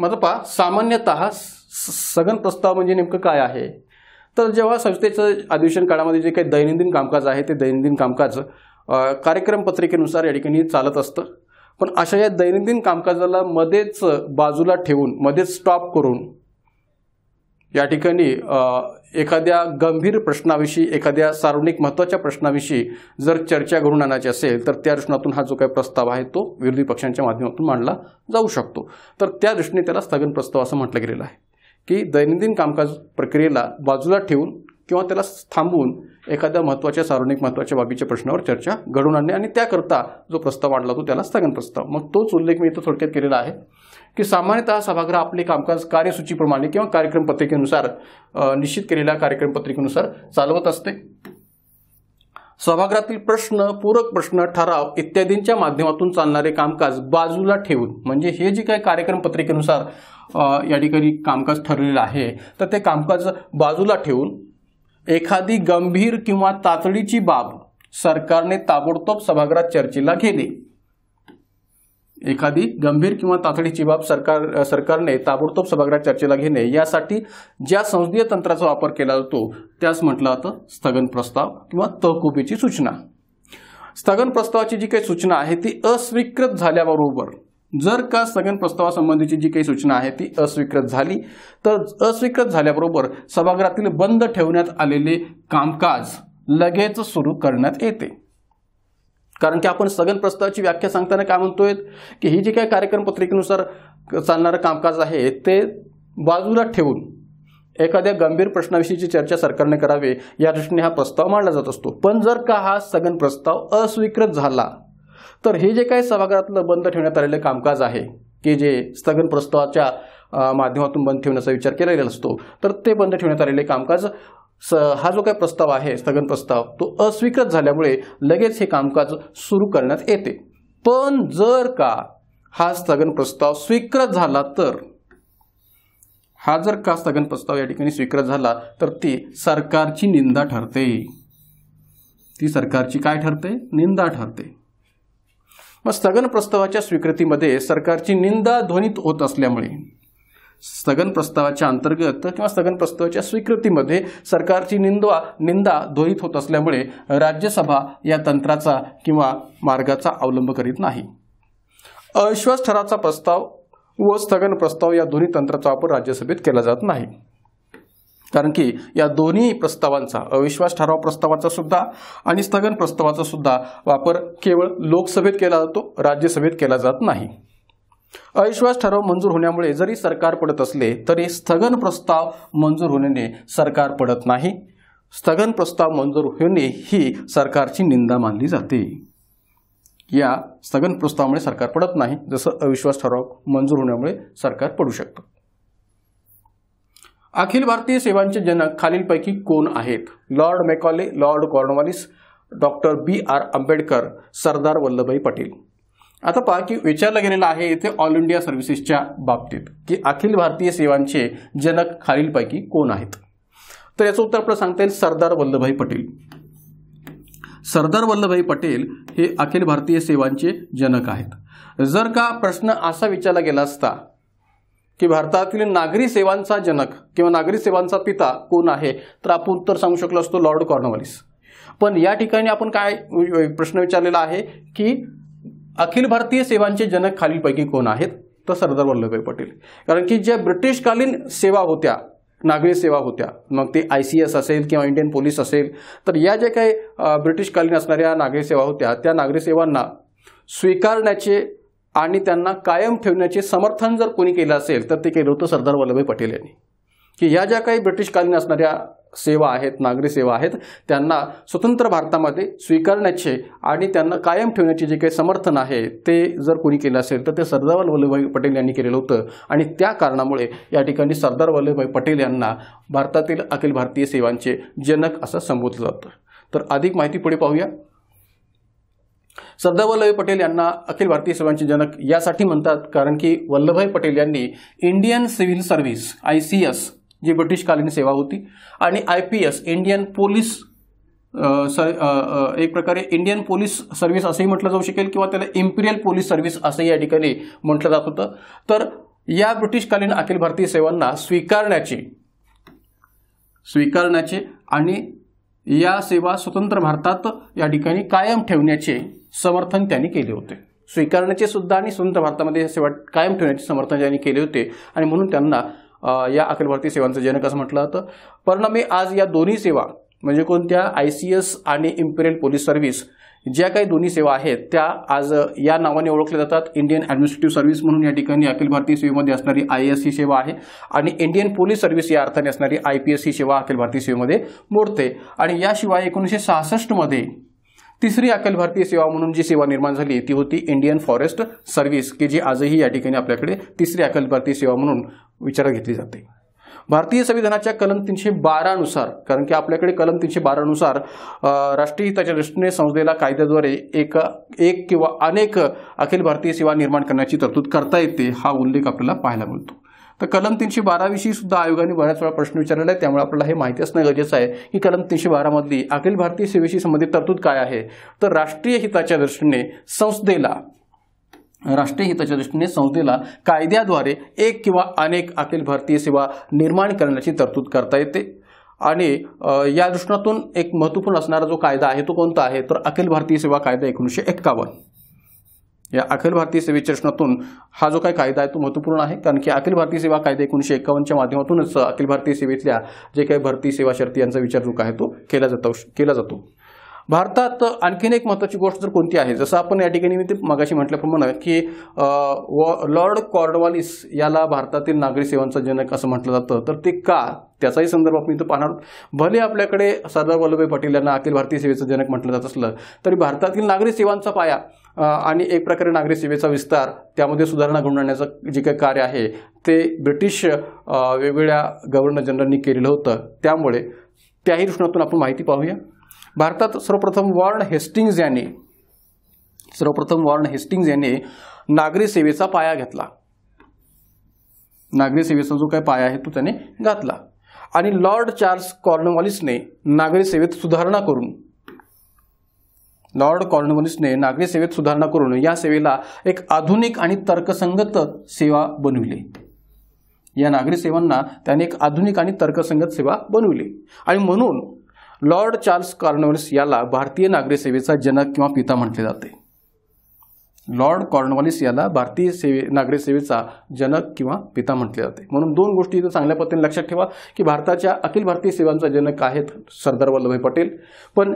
माझं पहा सामान्यत सघन प्रस्ताव म्हणजे नेमकं काय आहे तर जेव्हा संस्थेचं अधिवेशन काळामध्ये जे काही दैनंदिन कामकाज आहे ते दैनंदिन कामकाज कार्यक्रम पत्रिकेनुसार या ठिकाणी चालत असतं पण अशा या दैनंदिन कामकाजाला मध्येच बाजूला ठेवून मध्येच स्टॉप करून या ठिकाणी एखाद्या गंभीर प्रश्नाविषयी एखाद्या सार्वजनिक महत्त्वाच्या प्रश्नाविषयी जर चर्चा घडून आणायची असेल तर त्या दृष्टीतून हा जो काही प्रस्ताव आहे तो विरोधी पक्षांच्या माध्यमातून मांडला जाऊ शकतो तर त्या दृष्टीने त्याला स्थगन प्रस्ताव असं म्हटलं गेलेलं आहे की दैनंदिन कामकाज प्रक्रियेला बाजूला ठेवून किंवा त्याला थांबवून एखाद्या महत्त्वाच्या सार्वजनिक महत्त्वाच्या बाबीच्या प्रश्नावर चर्चा घडून आणणे आणि त्याकरता जो प्रस्ताव आणला तो त्याला स्थगन प्रस्ताव मग तोच उल्लेख मी इथं थोडक्यात केलेला आहे की सामान्यतः सभागृह आपले कामकाज कार्यसूचीप्रमाणे किंवा कार्यक्रम पत्रिकेनुसार निश्चित केलेल्या कार्यक्रम पत्रिकेनुसार चालवत असते सभागृहातील प्रश्न पूरक प्रश्न ठराव इत्यादींच्या माध्यमातून चालणारे कामकाज बाजूला ठेवून म्हणजे हे जे काही कार्यक्रम पत्रिकेनुसार या ठिकाणी कामकाज ठरलेलं आहे तर ते कामकाज बाजूला ठेवून एखादी गंभीर किंवा तातडीची बाब सरकारने ताबडतोब सभागृहात चर्चेला घेणे एखादी गंभीर किंवा तातडीची बाब सरकार सरकारने ताबडतोब सभागृहात चर्चेला घेणे यासाठी ज्या संसदीय तंत्राचा वापर केला जातो त्यास म्हटलं जातं स्थगन प्रस्ताव किंवा तहकुबीची सूचना स्थगन प्रस्तावाची जी काही सूचना आहे ती अस्वीकृत झाल्याबरोबर जर का स्थगन प्रस्तावासंबंधीची जी काही सूचना आहे ती अस्वीकृत झाली तर अस्वीकृत झाल्याबरोबर सभागृहातील बंद ठेवण्यात आलेले कामकाज लगेच सुरू करण्यात येते कारण की आपण स्थगन प्रस्तावाची व्याख्या सांगताना काय म्हणतोय की ही जी काही कार्यक्रम पत्रिकेनुसार चालणारं कामकाज आहे ते बाजूला ठेवून एखाद्या गंभीर प्रश्नाविषयीची चर्चा सरकारने करावी या दृष्टीने हा प्रस्ताव मांडला जात असतो पण जर का हा स्थगन प्रस्ताव अस्वीकृत झाला तर हे जे काही सभागृहातलं बंद ठेवण्यात आलेलं कामकाज आहे की जे स्थगन प्रस्तावाच्या माध्यमातून बंद ठेवण्याचा विचार केला गेला असतो तर ते बंद ठेवण्यात आलेले कामकाज स हा जो काही प्रस्ताव आहे स्थगन प्रस्ताव तो अस्वीकृत झाल्यामुळे लगेच हे कामकाज सुरू करण्यात येते पण जर का हा स्थगन प्रस्ताव स्वीकृत झाला तर हा जर का स्थगन प्रस्ताव या ठिकाणी स्वीकृत झाला तर ती सरकारची निंदा ठरते ती सरकारची काय ठरते निंदा ठरते मग स्थगन प्रस्तावाच्या स्वीकृतीमध्ये सरकारची निंदा ध्वनित होत असल्यामुळे स्थगन प्रस्तावाच्या अंतर्गत किंवा स्थगन प्रस्तावाच्या स्वीकृतीमध्ये सरकारची निंदवा निंदा दोहित होत असल्यामुळे राज्यसभा या तंत्राचा किंवा मार्गाचा अवलंब करीत नाही अविश्वास ठराचा प्रस्ताव व स्थगन प्रस्ताव या दोन्ही तंत्राचा वापर राज्यसभेत केला जात नाही कारण की या दोन्ही प्रस्तावांचा अविश्वास ठराव प्रस्तावाचा सुद्धा आणि स्थगन प्रस्तावाचा सुद्धा वापर केवळ लोकसभेत केला जातो राज्यसभेत केला जात नाही अविश्वास ठराव मंजूर होण्यामुळे जरी सरकार पडत असले तरी स्थगन प्रस्ताव मंजूर होण्याने सरकार पडत नाही स्थगन प्रस्ताव मंजूर होणे ही सरकारची निंदा मानली जाते या स्थगन प्रस्तावामुळे सरकार पडत नाही जसं अविश्वास ठराव मंजूर होण्यामुळे सरकार पडू शकतो अखिल भारतीय सेवांचे जनक खालीलपैकी कोण आहेत Lord Macaulay Lord Cornwallis doctor B R Ambedkar Sardar Vallabhbhai Patel आता पहा की विचारलं गेलेलं आहे इथे ऑल इंडिया सर्व्हिसेसच्या बाबतीत की अखिल भारतीय सेवांचे जनक खालीलपैकी कोण आहेत तर याचं उत्तर आपण सांगता येईल सरदार वल्लभभाई पटेल सरदार वल्लभभाई पटेल हे अखिल भारतीय सेवांचे जनक आहेत जर का प्रश्न असा विचारला गेला असता की भारतातील नागरी सेवांचा जनक किंवा नागरी सेवांचा पिता कोण आहे तर आपण उत्तर सांगू शकलो असतो लॉर्ड कॉर्नवॉलिस पण या ठिकाणी आपण काय प्रश्न विचारलेला आहे की अखिल भारतीय सेवांचे जनक खालीलपैकी कोण आहेत तर सरदार वल्लभभाई पटेल कारण की ज्या ब्रिटिशकालीन सेवा होत्या नागरी सेवा होत्या मग ते आय सी एस असेल किंवा इंडियन पोलीस असेल तर या ज्या काही ब्रिटिशकालीन असणाऱ्या नागरी सेवा होत्या त्या नागरी सेवांना स्वीकारण्याचे आणि त्यांना कायम ठेवण्याचे समर्थन जर कोणी केलं असेल तर ते केलं होतं सरदार वल्लभभाई पटेल यांनी की या ज्या काही ब्रिटिशकालीन असणाऱ्या सेवा आहेत नागरी सेवा आहेत त्यांना स्वतंत्र भारतामध्ये स्वीकारण्याचे आणि त्यांना कायम ठेवण्याचे जे काही समर्थन आहे ते जर कोणी केलं असेल तर ते सरदार वल्लभभाई पटेल यांनी केलेलं होतं आणि त्या कारणामुळे या ठिकाणी सरदार वल्लभभाई पटेल यांना भारतातील अखिल भारतीय सेवांचे जनक असं संबोधलं जातं तर अधिक माहिती पुढे पाहूया सरदार वल्लभभाई पटेल यांना अखिल भारतीय सेवांचे जनक यासाठी म्हणतात कारण की वल्लभभाई पटेल यांनी Indian civil service I C S जी ब्रिटिशकालीन सेवा होती आणि I P S Indian police एक प्रकारे इंडियन पोलीस सर्व्हिस असंही म्हटलं जाऊ शकेल किंवा त्याला इम्पिरियल पोलीस सर्व्हिस असंही या ठिकाणी म्हटलं जात होतं तर या ब्रिटिशकालीन अखिल भारतीय सेवांना स्वीकारण्याचे स्वीकारण्याचे आणि या सेवा स्वतंत्र भारतात या ठिकाणी कायम ठेवण्याचे समर्थन त्यांनी केले होते स्वीकारण्याचे सुद्धा आणि स्वतंत्र भारतामध्ये या सेवा कायम ठेवण्याचे समर्थन त्यांनी केले होते आणि म्हणून त्यांना या अखिल भारतीय सेवांचं जनक असं म्हटलं जातं परिणामी आज या दोन्ही सेवा म्हणजे कोणत्या आय सी एस आणि इम्पेरियल पोलीस सर्व्हिस ज्या काही दोन्ही सेवा आहेत त्या आज या नावाने ओळखल्या जातात इंडियन ॲडमिनिस्ट्रेटिव्ह सर्व्हिस म्हणून या ठिकाणी अखिल भारतीय सेवेमध्ये असणारी आय एस ही सेवा आहे आणि इंडियन पोलीस सर्व्हिस या अर्थाने असणारी आय पी एस ही सेवा अखिल भारतीय सेवेमध्ये मोडते आणि याशिवाय एकोणीसशे सहासष्टमध्ये तिसरी अखिल भारतीय सेवा म्हणून जी सेवा निर्माण झाली ती होती इंडियन फॉरेस्ट सर्व्हिस की जी आजही या ठिकाणी आपल्याकडे तिसरी अखिल भारतीय सेवा म्हणून विचारात घेतली जाते भारतीय संविधानाच्या कलम तीनशे बारानुसार कारण की आपल्याकडे कलम तीनशे बारानुसार राष्ट्रीय हिताच्या दृष्टीने संसदेला कायद्याद्वारे एक एक किंवा अनेक अखिल भारतीय सेवा निर्माण करण्याची तरतूद करता येते हा उल्लेख आपल्याला पाहायला मिळतो तर कलम तीनशे बाराविषयी सुद्धा आयोगाने बऱ्याच वेळा प्रश्न विचारलेला आहे त्यामुळे आपल्याला हे माहिती असणं गरजेचं आहे की कलम तीनशे बारामधली अखिल भारतीय सेवेशी संबंधित तरतूद काय आहे तर राष्ट्रीय हिताच्या दृष्टीने संस्थेला राष्ट्रीय हिताच्या दृष्टीने संस्थेला कायद्याद्वारे एक किंवा अनेक अखिल भारतीय सेवा निर्माण करण्याची तरतूद करता येते आणि या दृष्टीतून एक महत्त्वपूर्ण असणारा जो कायदा आहे तो कोणता आहे तर अखिल भारतीय सेवा कायदा एकोणीसशे एक्कावन्न या अखिल भारतीय सेवेच्या रचनातून हा जो काही कायदा आहे तो महत्त्वपूर्ण आहे कारण की अखिल भारतीय सेवा कायदा एकोणीशे एकावन्नच्या माध्यमातूनच अखिल भारतीय सेवेतल्या जे काही भरती सेवा शर्ती यांचा विचार जो आहे तो केला जातो केला जातो भारतात आणखीन एक महत्त्वाची गोष्ट जर कोणती आहे जसं आपण या ठिकाणी मी मगाशी म्हटल्याप्रमाणे की लॉर्ड कॉर्डवालिस याला भारतातील नागरी सेवांचा जनक असं म्हटलं जातं तर ते का त्याचाही संदर्भ आपण इथं पाहणार भले आपल्याकडे सरदार वल्लभभाई पटेल यांना अखिल भारतीय सेवेचं जनक म्हटलं जात असलं तरी भारतातील नागरी सेवांचा पाया आणि एक प्रकारे नागरी सेवेचा विस्तार त्यामध्ये सुधारणा घडून आणण्याचं जे काही कार्य आहे ते ब्रिटिश वेगवेगळ्या गव्हर्नर जनरलनी केलेलं होतं त्यामुळे त्याही दृष्टीतून आपण माहिती पाहूया भारतात सर्वप्रथम वॉर्न हेस्टिंग्ज यांनी सर्वप्रथम वॉर्न हेस्टिंग्ज यांनी नागरी सेवेचा पाया घेतला नागरी सेवेचा जो काही पाया आहे तो त्याने घातला आणि लॉर्ड चार्ल्स कॉर्नवॉलिसने नागरी सेवेत सुधारणा करून लॉर्ड कॉर्नवलिसने नागरी सेवेत सुधारणा करून या सेवेला एक आधुनिक आणि तर्कसंगत सेवा बनविली या नागरी सेवांना त्याने एक आधुनिक आणि तर्कसंगत सेवा बनविली आणि म्हणून लॉर्ड चार्ल्स कॉर्नवॉलिस याला भारतीय नागरी सेवेचा जनक किंवा पिता म्हटले जाते लॉर्ड कॉर्नवॉलिस याला भारतीय सेवे नागरी सेवेचा जनक किंवा पिता म्हटले जाते म्हणून दोन गोष्टी इथं चांगल्या पद्धतीने लक्षात ठेवा की भारताच्या अखिल भारतीय सेवांचा जनक आहेत सरदार वल्लभभाई पटेल पण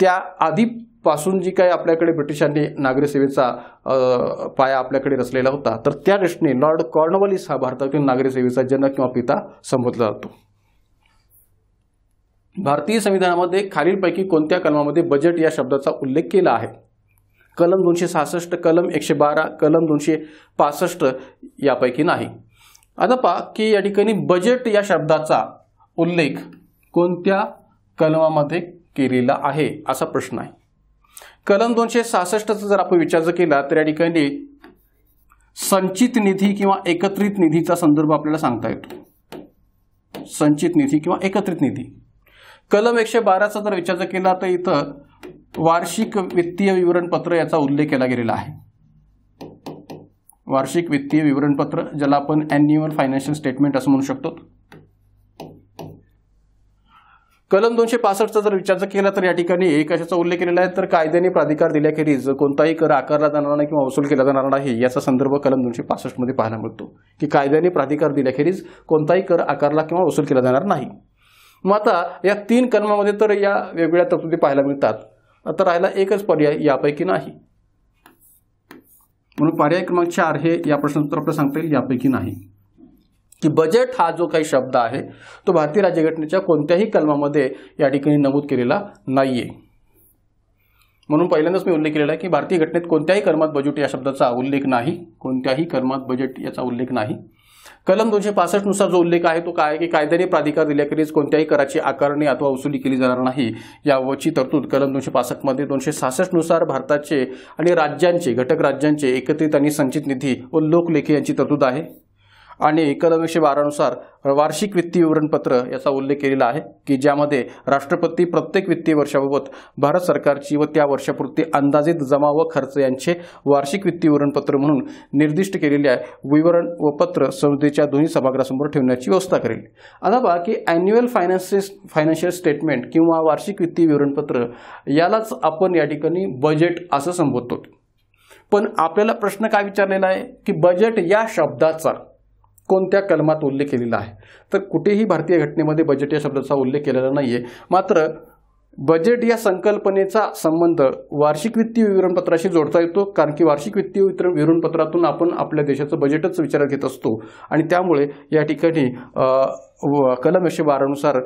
त्या आधीपासून जी काही आपल्याकडे ब्रिटिशांनी नागरी सेवेचा पाया आपल्याकडे रचलेला होता तर त्या दृष्टीने लॉर्ड कॉर्नवलिस हा भारतातील नागरी सेवेचा जनक किंवा पिता संबोधला जातो भारतीय संविधानामध्ये खालीलपैकी कोणत्या कलमामध्ये बजेट या शब्दाचा उल्लेख केला आहे कलम दोनशे सहासष्ट कलम एकशे बारा कलम दोनशे पासष्ट यापैकी नाही आता पा की या ठिकाणी बजेट या शब्दाचा उल्लेख कोणत्या कलमामध्ये केलेला आहे असा प्रश्न आहे कलम दोनशे सहासष्टचा जर आपण विचार केला तर या ठिकाणी संचित निधी किंवा एकत्रित निधीचा संदर्भ आपल्याला सांगता येतो संचित निधी किंवा एकत्रित निधी कलम एकशे बाराचा जर विचार केला तर इथं वार्षिक वित्तीय विवरणपत्र याचा उल्लेख केला गेलेला आहे वार्षिक वित्तीय विवरणपत्र ज्याला आपण अॅन्युअल फायनान्शियल स्टेटमेंट असं म्हणू शकतो कलम दोनशे पासष्टचा जर विचार केला तर या ठिकाणी एक अशाचा उल्लेख केलेला आहे तर कायद्याने प्राधिकार दिल्याखेरीज कोणताही कर आकारला जाणार नाही किंवा वसूल केला जाणार नाही याचा संदर्भ कलम दोनशे पासष्टमध्ये पाहायला मिळतो की कायद्याने प्राधिकार दिल्याखेरीज कोणताही कर आकारला किंवा वसूल केला जाणार नाही मग आता या तीन कलमामध्ये तर या वेगवेगळ्या तरतुदी पाहायला मिळतात आता राहिला एकच पर्याय यापैकी नाही म्हणून पर्याय क्रमांक चार हे या प्रश्नाचं आपल्याला सांगता येईल यापैकी नाही की बजेट हा जो काही शब्द आहे तो भारतीय राज्यघटनेच्या कोणत्याही कलमामध्ये या ठिकाणी नमूद केलेला नाहीये म्हणून पहिल्यांदाच मी उल्लेख केलेला आहे की भारतीय घटनेत कोणत्याही कलमात बजेट या शब्दाचा उल्लेख नाही कोणत्याही कलमात बजेट याचा उल्लेख नाही कलम दोनशे नुसार जो उल्लेख आहे तो काय की कायद्याने प्राधिकार दिल्याखेरीज कोणत्याही कराची आकारणी अथवा वसुली केली जाणार नाही यावरची तरतूद कलम दोनशे पासष्टमध्ये दोनशे सहासष्टनुसार भारताचे आणि राज्यांचे घटक राज्यांचे एकत्रित आणि संचित निधी व लोकलेखी यांची तरतूद आहे आणि कलमशे बारानुसार वार्षिक वित्तीय विवरणपत्र याचा उल्लेख केलेला आहे की ज्यामध्ये राष्ट्रपती प्रत्येक वित्तीय वर्षाबाबत भारत सरकारची व त्या वर्षापुरती अंदाजित जमा व खर्च यांचे वार्षिक वित्तीय विवरणपत्र म्हणून निर्दिष्ट केलेले आहे विवरण व पत्र संस्थेच्या दोन्ही सभागृहासमोर ठेवण्याची व्यवस्था करेल आता की अॅन्युअल फायनान्सेस फायनान्शियल स्टेटमेंट किंवा वार्षिक वित्तीय विवरणपत्र यालाच आपण या ठिकाणी बजेट असं संबोधतो पण आपल्याला प्रश्न काय विचारलेला आहे की बजेट या शब्दाचा कोणत्या कलमात उल्लेख केलेला आहे तर कुठेही भारतीय घटनेमध्ये बजेट या शब्दाचा उल्लेख केलेला नाही आहे मात्र बजेट या संकल्पनेचा संबंध वार्षिक वित्तीय विवरणपत्राशी जोडता येतो कारण की वार्षिक वित्तीय विवरणपत्रातून आपण आपल्या देशाचं बजेटच विचारात घेत असतो आणि त्यामुळे या ठिकाणी कलम एकशे बारानुसार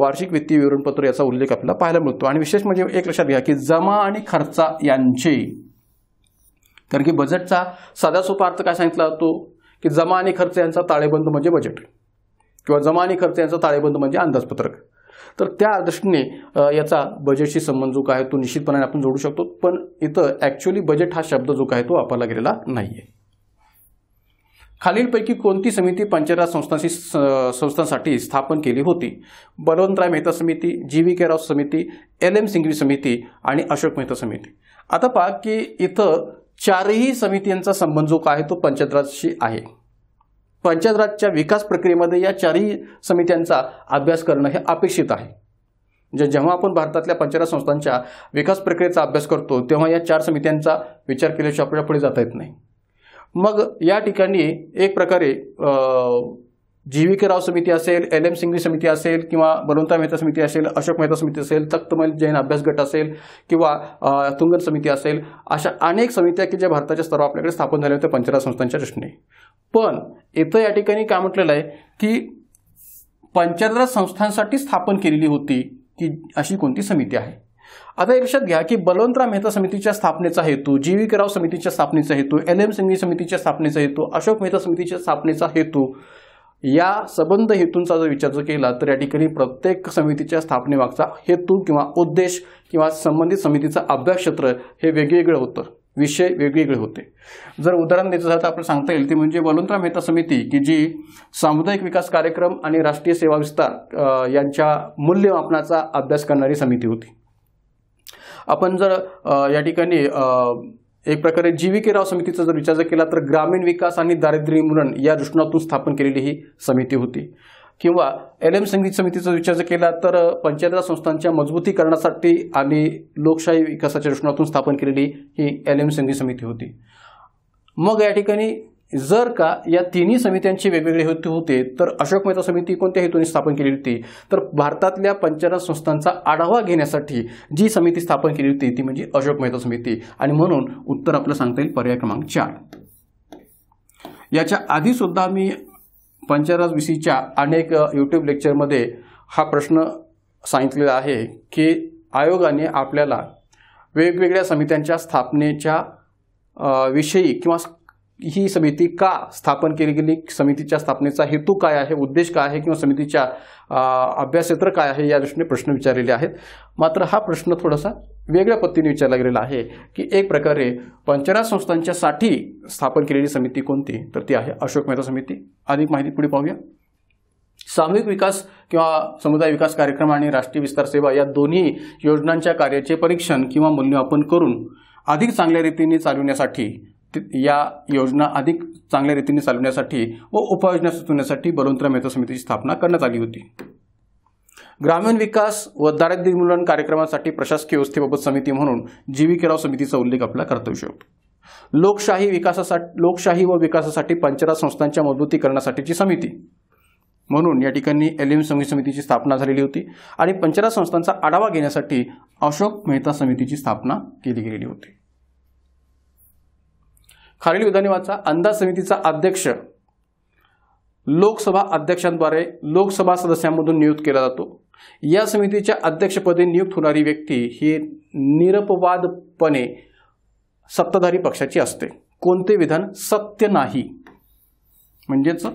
वार्षिक वित्तीय विवरणपत्र याचा उल्लेख आपल्याला पाहायला मिळतो आणि विशेष म्हणजे एक लक्षात घ्या की जमा आणि खर्चा यांचे कारण की बजेटचा साधा सोपा अर्थ काय सांगितला जातो की जमा आणि खर्च यांचा ताळेबंद म्हणजे बजेट किंवा जमा आणि खर्च यांचा ताळेबंद म्हणजे अंदाजपत्रक तर त्या दृष्टीने याचा बजेटशी संबंध जो काय तो निश्चितपणाने आपण जोडू शकतो पण इथं ॲक्च्युली बजेट हा शब्द जो काय तो वापरला गेलेला नाही खालीलपैकी कोणती समिती पंचायत संस्थांशी संस्थांसाठी स्थापन केली होती बलवंतराय मेहता समिती जी व्ही के राव समिती एल एम सिंघवी समिती आणि अशोक मेहता समिती आता पहा की इथं चारही समित्यांचा संबंध जो आहे तो पंचायतराजशी आहे पंचायतराजच्या विकास प्रक्रियेमध्ये या चारही समित्यांचा अभ्यास करणं हे अपेक्षित आहे म्हणजे जेव्हा आपण भारतातल्या पंचायत संस्थांच्या विकास प्रक्रियेचा अभ्यास करतो तेव्हा या चार समित्यांचा विचार केल्याशिवाय आपल्याला पुढे जाता येत नाही मग या ठिकाणी एक प्रकारे जी राव समिती असेल एल एम सिंघवी समिती असेल किंवा बलवंता मेहता समिती असेल अशोक मेहता समिती असेल तख्तमल जैन अभ्यास गट असेल किंवा तुंगन समिती असेल अशा अनेक समित्या की ज्या भारताच्या स्तरावर आपल्याकडे स्थापन झाल्या होत्या पंचराज संस्थांच्या दृष्टीने पण इथं या ठिकाणी काय म्हटलेलं आहे की पंचायतराज संस्थांसाठी स्थापन केलेली होती की अशी कोणती समिती आहे आता एक लक्षात घ्या की बलवंतराव मेहता समितीच्या स्थापनेचा हेतू जी राव समितीच्या स्थापनेचा हेतू एल एम सिंघवी समितीच्या स्थापनेचा हेतू अशोक मेहता समितीच्या स्थापनेचा हेतू या सबंध हेतूंचा जर विचार जर केला तर या ठिकाणी प्रत्येक समितीच्या स्थापनेमागचा हेतू किंवा उद्देश किंवा संबंधित समितीचं क्षेत्र हे वेगवेगळं होतं विषय वेगवेगळे होते जर उदाहरण द्यायचं झालं तर आपण सांगता येईल ती म्हणजे बलवंतराम मेहता समिती की जी सामुदायिक विकास कार्यक्रम आणि राष्ट्रीय सेवा विस्तार यांच्या मूल्यमापनाचा अभ्यास करणारी समिती होती आपण जर या ठिकाणी एक प्रकारे जीविके राव समितीचा जर विचार केला तर ग्रामीण विकास आणि दारिद्र्य निर्मूलन या दृष्टिकोनातून स्थापन केलेली ही समिती होती किंवा एल एम संगीत समितीचा विचार जर केला तर पंचायत संस्थांच्या मजबूतीकरणासाठी आणि लोकशाही विकासाच्या दृष्टिकोनातून स्थापन केलेली ही एल एम संगीत समिती होती मग या ठिकाणी जर का या तिन्ही समित्यांचे वेगवेगळे हेतू होते तर अशोक मेहता समिती कोणत्या हेतूने स्थापन केली होती तर भारतातल्या पंचायत संस्थांचा आढावा घेण्यासाठी जी समिती स्थापन केली होती ती म्हणजे अशोक मेहता समिती आणि म्हणून उत्तर आपलं सांगता येईल पर्याय क्रमांक चार याच्या आधीसुद्धा मी पंचायत विषयीच्या अनेक युट्यूब लेक्चरमध्ये हा प्रश्न सांगितलेला आहे की आयोगाने आपल्याला वेगवेगळ्या समित्यांच्या स्थापनेच्या विषयी किंवा ही समिती का स्थापन केली गेली समितीच्या स्थापनेचा हेतू काय आहे उद्देश काय आहे किंवा समितीच्या क्षेत्र काय आहे या दृष्टीने प्रश्न विचारलेले आहेत मात्र हा प्रश्न थोडासा वेगळ्या पद्धतीने विचारला गेलेला आहे की एक प्रकारे पंचराज संस्थांच्यासाठी स्थापन केलेली समिती कोणती तर ती आहे अशोक मेहता समिती अधिक माहिती पुढे पाहूया सामूहिक विकास किंवा समुदाय विकास कार्यक्रम आणि राष्ट्रीय विस्तार सेवा या दोन्ही योजनांच्या कार्याचे परीक्षण किंवा मूल्यमापन करून अधिक चांगल्या रीतीने चालविण्यासाठी या योजना अधिक चांगल्या रीतीने चालवण्यासाठी व उपाययोजना सुचवण्यासाठी बलवंतराव मेहता समितीची स्थापना करण्यात आली होती ग्रामीण विकास व दारिद्र्य निर्मूलन कार्यक्रमासाठी प्रशासकीय व्यवस्थेबाबत समिती म्हणून केराव समितीचा उल्लेख आपला करता येऊ शकतो लोकशाही विकासासाठी लोकशाही व विकासासाठी पंचराज संस्थांच्या मजबूतीकरणासाठीची समिती म्हणून या ठिकाणी एल एम संघ समितीची स्थापना झालेली होती आणि पंचराज संस्थांचा आढावा घेण्यासाठी अशोक मेहता समितीची स्थापना केली गेलेली होती खालील विधानिवाचा अंदाज समितीचा अध्यक्ष लोकसभा अध्यक्षांद्वारे लोकसभा सदस्यांमधून नियुक्त केला जातो या समितीच्या अध्यक्षपदी नियुक्त होणारी व्यक्ती ही निरपवादपणे सत्ताधारी पक्षाची असते कोणते विधान सत्य नाही म्हणजेच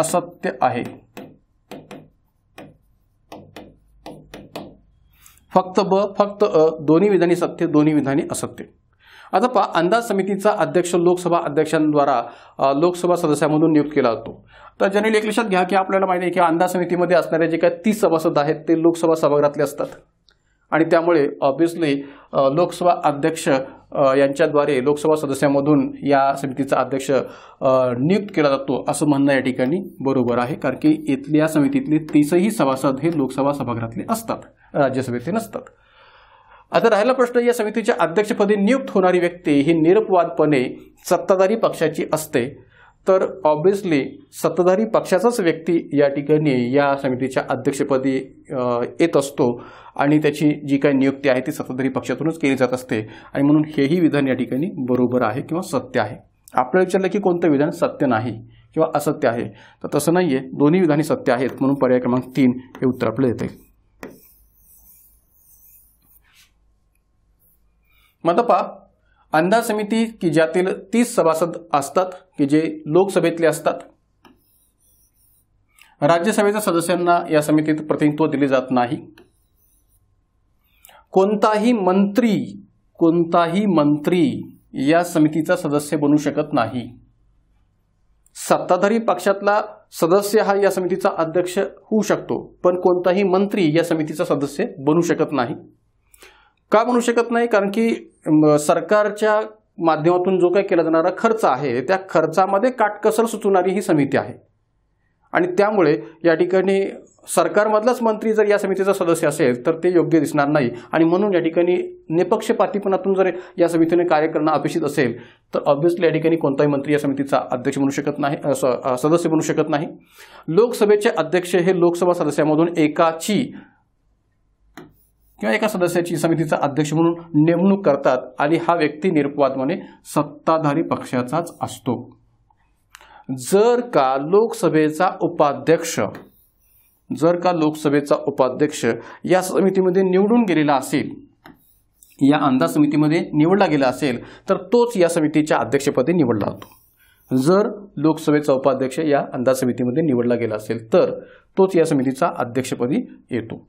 असत्य आहे फक्त ब फक्त अ दोन्ही विधानी सत्य दोन्ही विधानी असत्य आता पहा अंदाज समितीचा अध्यक्ष लोकसभा अध्यक्षांद्वारा लोकसभा सदस्यामधून नियुक्त केला जातो तर जनरली एक लक्षात घ्या की आपल्याला माहिती आहे की अंदाज समितीमध्ये असणारे जे काही तीस सभासद आहेत ते लोकसभा सभागृहातले असतात आणि त्यामुळे ऑब्व्हियसली लोकसभा अध्यक्ष यांच्याद्वारे लोकसभा सदस्यामधून या समितीचा अध्यक्ष नियुक्त केला जातो असं म्हणणं या ठिकाणी बरोबर आहे कारण की इथल्या समितीतले तीसही सभासद हे लोकसभा सभागृहातले असतात राज्यसभेतले नसतात आता राहिला प्रश्न या समितीच्या अध्यक्षपदी नियुक्त होणारी व्यक्ती ही निरपवादपणे सत्ताधारी पक्षाची असते तर ऑब्विसली सत्ताधारी पक्षाचाच व्यक्ती या ठिकाणी या समितीच्या अध्यक्षपदी येत असतो आणि त्याची जी काही नियुक्ती आहे ती सत्ताधारी पक्षातूनच केली जात असते आणि म्हणून हेही विधान या ठिकाणी बरोबर आहे किंवा सत्य आहे आपल्याला विचारलं की कोणतं विधान सत्य नाही किंवा असत्य आहे तर तसं नाही आहे दोन्ही विधाने सत्य आहेत म्हणून पर्याय क्रमांक तीन हे उत्तर आपलं येते मतपा अंदाज समिती की ज्यातील तीस सभासद असतात की जे लोकसभेतले असतात राज्यसभेच्या सदस्यांना या समितीत प्रतिनिधित्व दिले जात नाही कोणताही मंत्री कोणताही मंत्री या समितीचा सदस्य बनू शकत नाही सत्ताधारी पक्षातला सदस्य हा या समितीचा अध्यक्ष होऊ शकतो पण कोणताही मंत्री या समितीचा सदस्य बनू शकत नाही का म्हणू शकत नाही कारण की सरकारच्या माध्यमातून जो काही केला जाणारा खर्च आहे त्या खर्चामध्ये काटकसर सुचवणारी ही समिती आहे आणि त्यामुळे या ठिकाणी सरकारमधलाच मंत्री जर या समितीचा सदस्य असेल तर ते योग्य दिसणार नाही आणि म्हणून या ठिकाणी निपक्षपातीपणातून जर या समितीने कार्य करणं अपेक्षित असेल तर ऑब्व्हियसली या ठिकाणी कोणताही मंत्री या समितीचा अध्यक्ष म्हणू शकत नाही सदस्य बनू शकत नाही लोकसभेचे अध्यक्ष हे लोकसभा सदस्यामधून एकाची किंवा एका सदस्याची समितीचा अध्यक्ष म्हणून नेमणूक करतात आणि हा व्यक्ती निरुपवादपणे सत्ताधारी पक्षाचाच असतो जर का लोकसभेचा उपाध्यक्ष जर का लोकसभेचा उपाध्यक्ष या समितीमध्ये निवडून गेलेला असेल या अंदाज समितीमध्ये निवडला गेला असेल तर तोच या समितीच्या अध्यक्षपदी निवडला जातो जर लोकसभेचा उपाध्यक्ष या अंदाज समितीमध्ये निवडला गेला असेल तर तोच या समितीचा अध्यक्षपदी येतो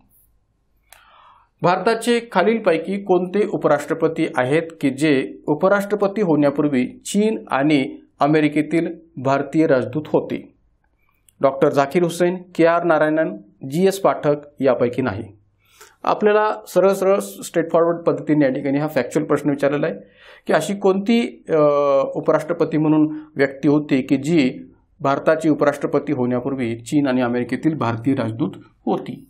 भारताचे खालीलपैकी कोणते उपराष्ट्रपती आहेत की जे उपराष्ट्रपती होण्यापूर्वी चीन आणि अमेरिकेतील भारतीय राजदूत होते doctor Zakir Hussain K R Narayanan G S Pathak यापैकी नाही आपल्याला सरळ सरळ स्ट्रेट फॉरवर्ड पद्धतीने या ठिकाणी हा फॅक्च्युअल प्रश्न विचारलेला आहे की अशी कोणती उपराष्ट्रपती म्हणून व्यक्ती होती की जी भारताची उपराष्ट्रपती होण्यापूर्वी चीन आणि अमेरिकेतील भारतीय राजदूत होती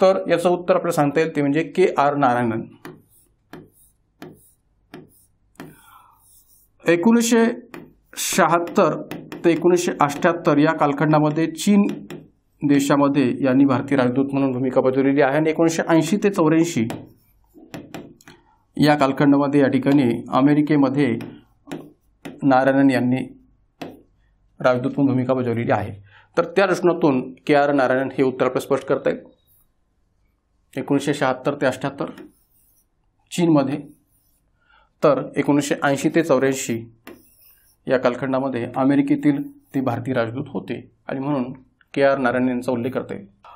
तर याचं उत्तर आपल्याला सांगता येईल ते म्हणजे के आर नारायणन एकोणीसशे शहात्तर ते एकोणीसशे अठ्ठ्याहत्तर या कालखंडामध्ये चीन देशामध्ये यांनी भारतीय राजदूत म्हणून भूमिका बजावलेली आहे आणि एकोणीसशे ऐंशी ते चौऱ्याऐंशी या कालखंडामध्ये या ठिकाणी अमेरिकेमध्ये नारायणन यांनी राजदूत म्हणून भूमिका बजावलेली आहे तर त्या दृष्टीतून के आर नारायणन हे उत्तर आपल्याला स्पष्ट करता येईल एकोणीसशे शहात्तर ते अठ्ठ्याहत्तर चीनमध्ये तर एकोणीसशे ऐंशी ते चौऱ्याऐंशी या कालखंडामध्ये अमेरिकेतील ते भारतीय राजदूत होते आणि म्हणून के आर नारायण यांचा उल्लेख करते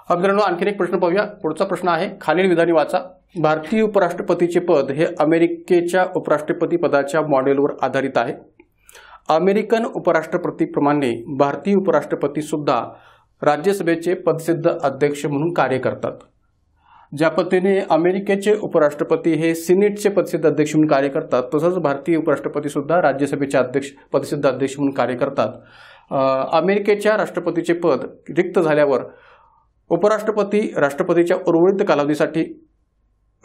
हा मित्रांनो आणखीन एक प्रश्न पाहूया पुढचा प्रश्न आहे खालील विधाने वाचा भारतीय उपराष्ट्रपतीचे पद हे अमेरिकेच्या उपराष्ट्रपती पदाच्या मॉडेलवर आधारित आहे अमेरिकन उपराष्ट्रपतीप्रमाणे भारतीय उपराष्ट्रपतीसुद्धा राज्यसभेचे पदसिद्ध अध्यक्ष म्हणून कार्य करतात ज्या पद्धतीने अमेरिकेचे उपराष्ट्रपती हे सिनेटचे पदसिद्ध अध्यक्ष म्हणून कार्य करतात तसंच भारतीय उपराष्ट्रपती सुद्धा राज्यसभेचे अध्यक्ष पदसिद्ध अध्यक्ष म्हणून कार्य करतात अमेरिकेच्या राष्ट्रपतीचे पद रिक्त झाल्यावर उपराष्ट्रपती राष्ट्रपतीच्या उर्वरित कालावधीसाठी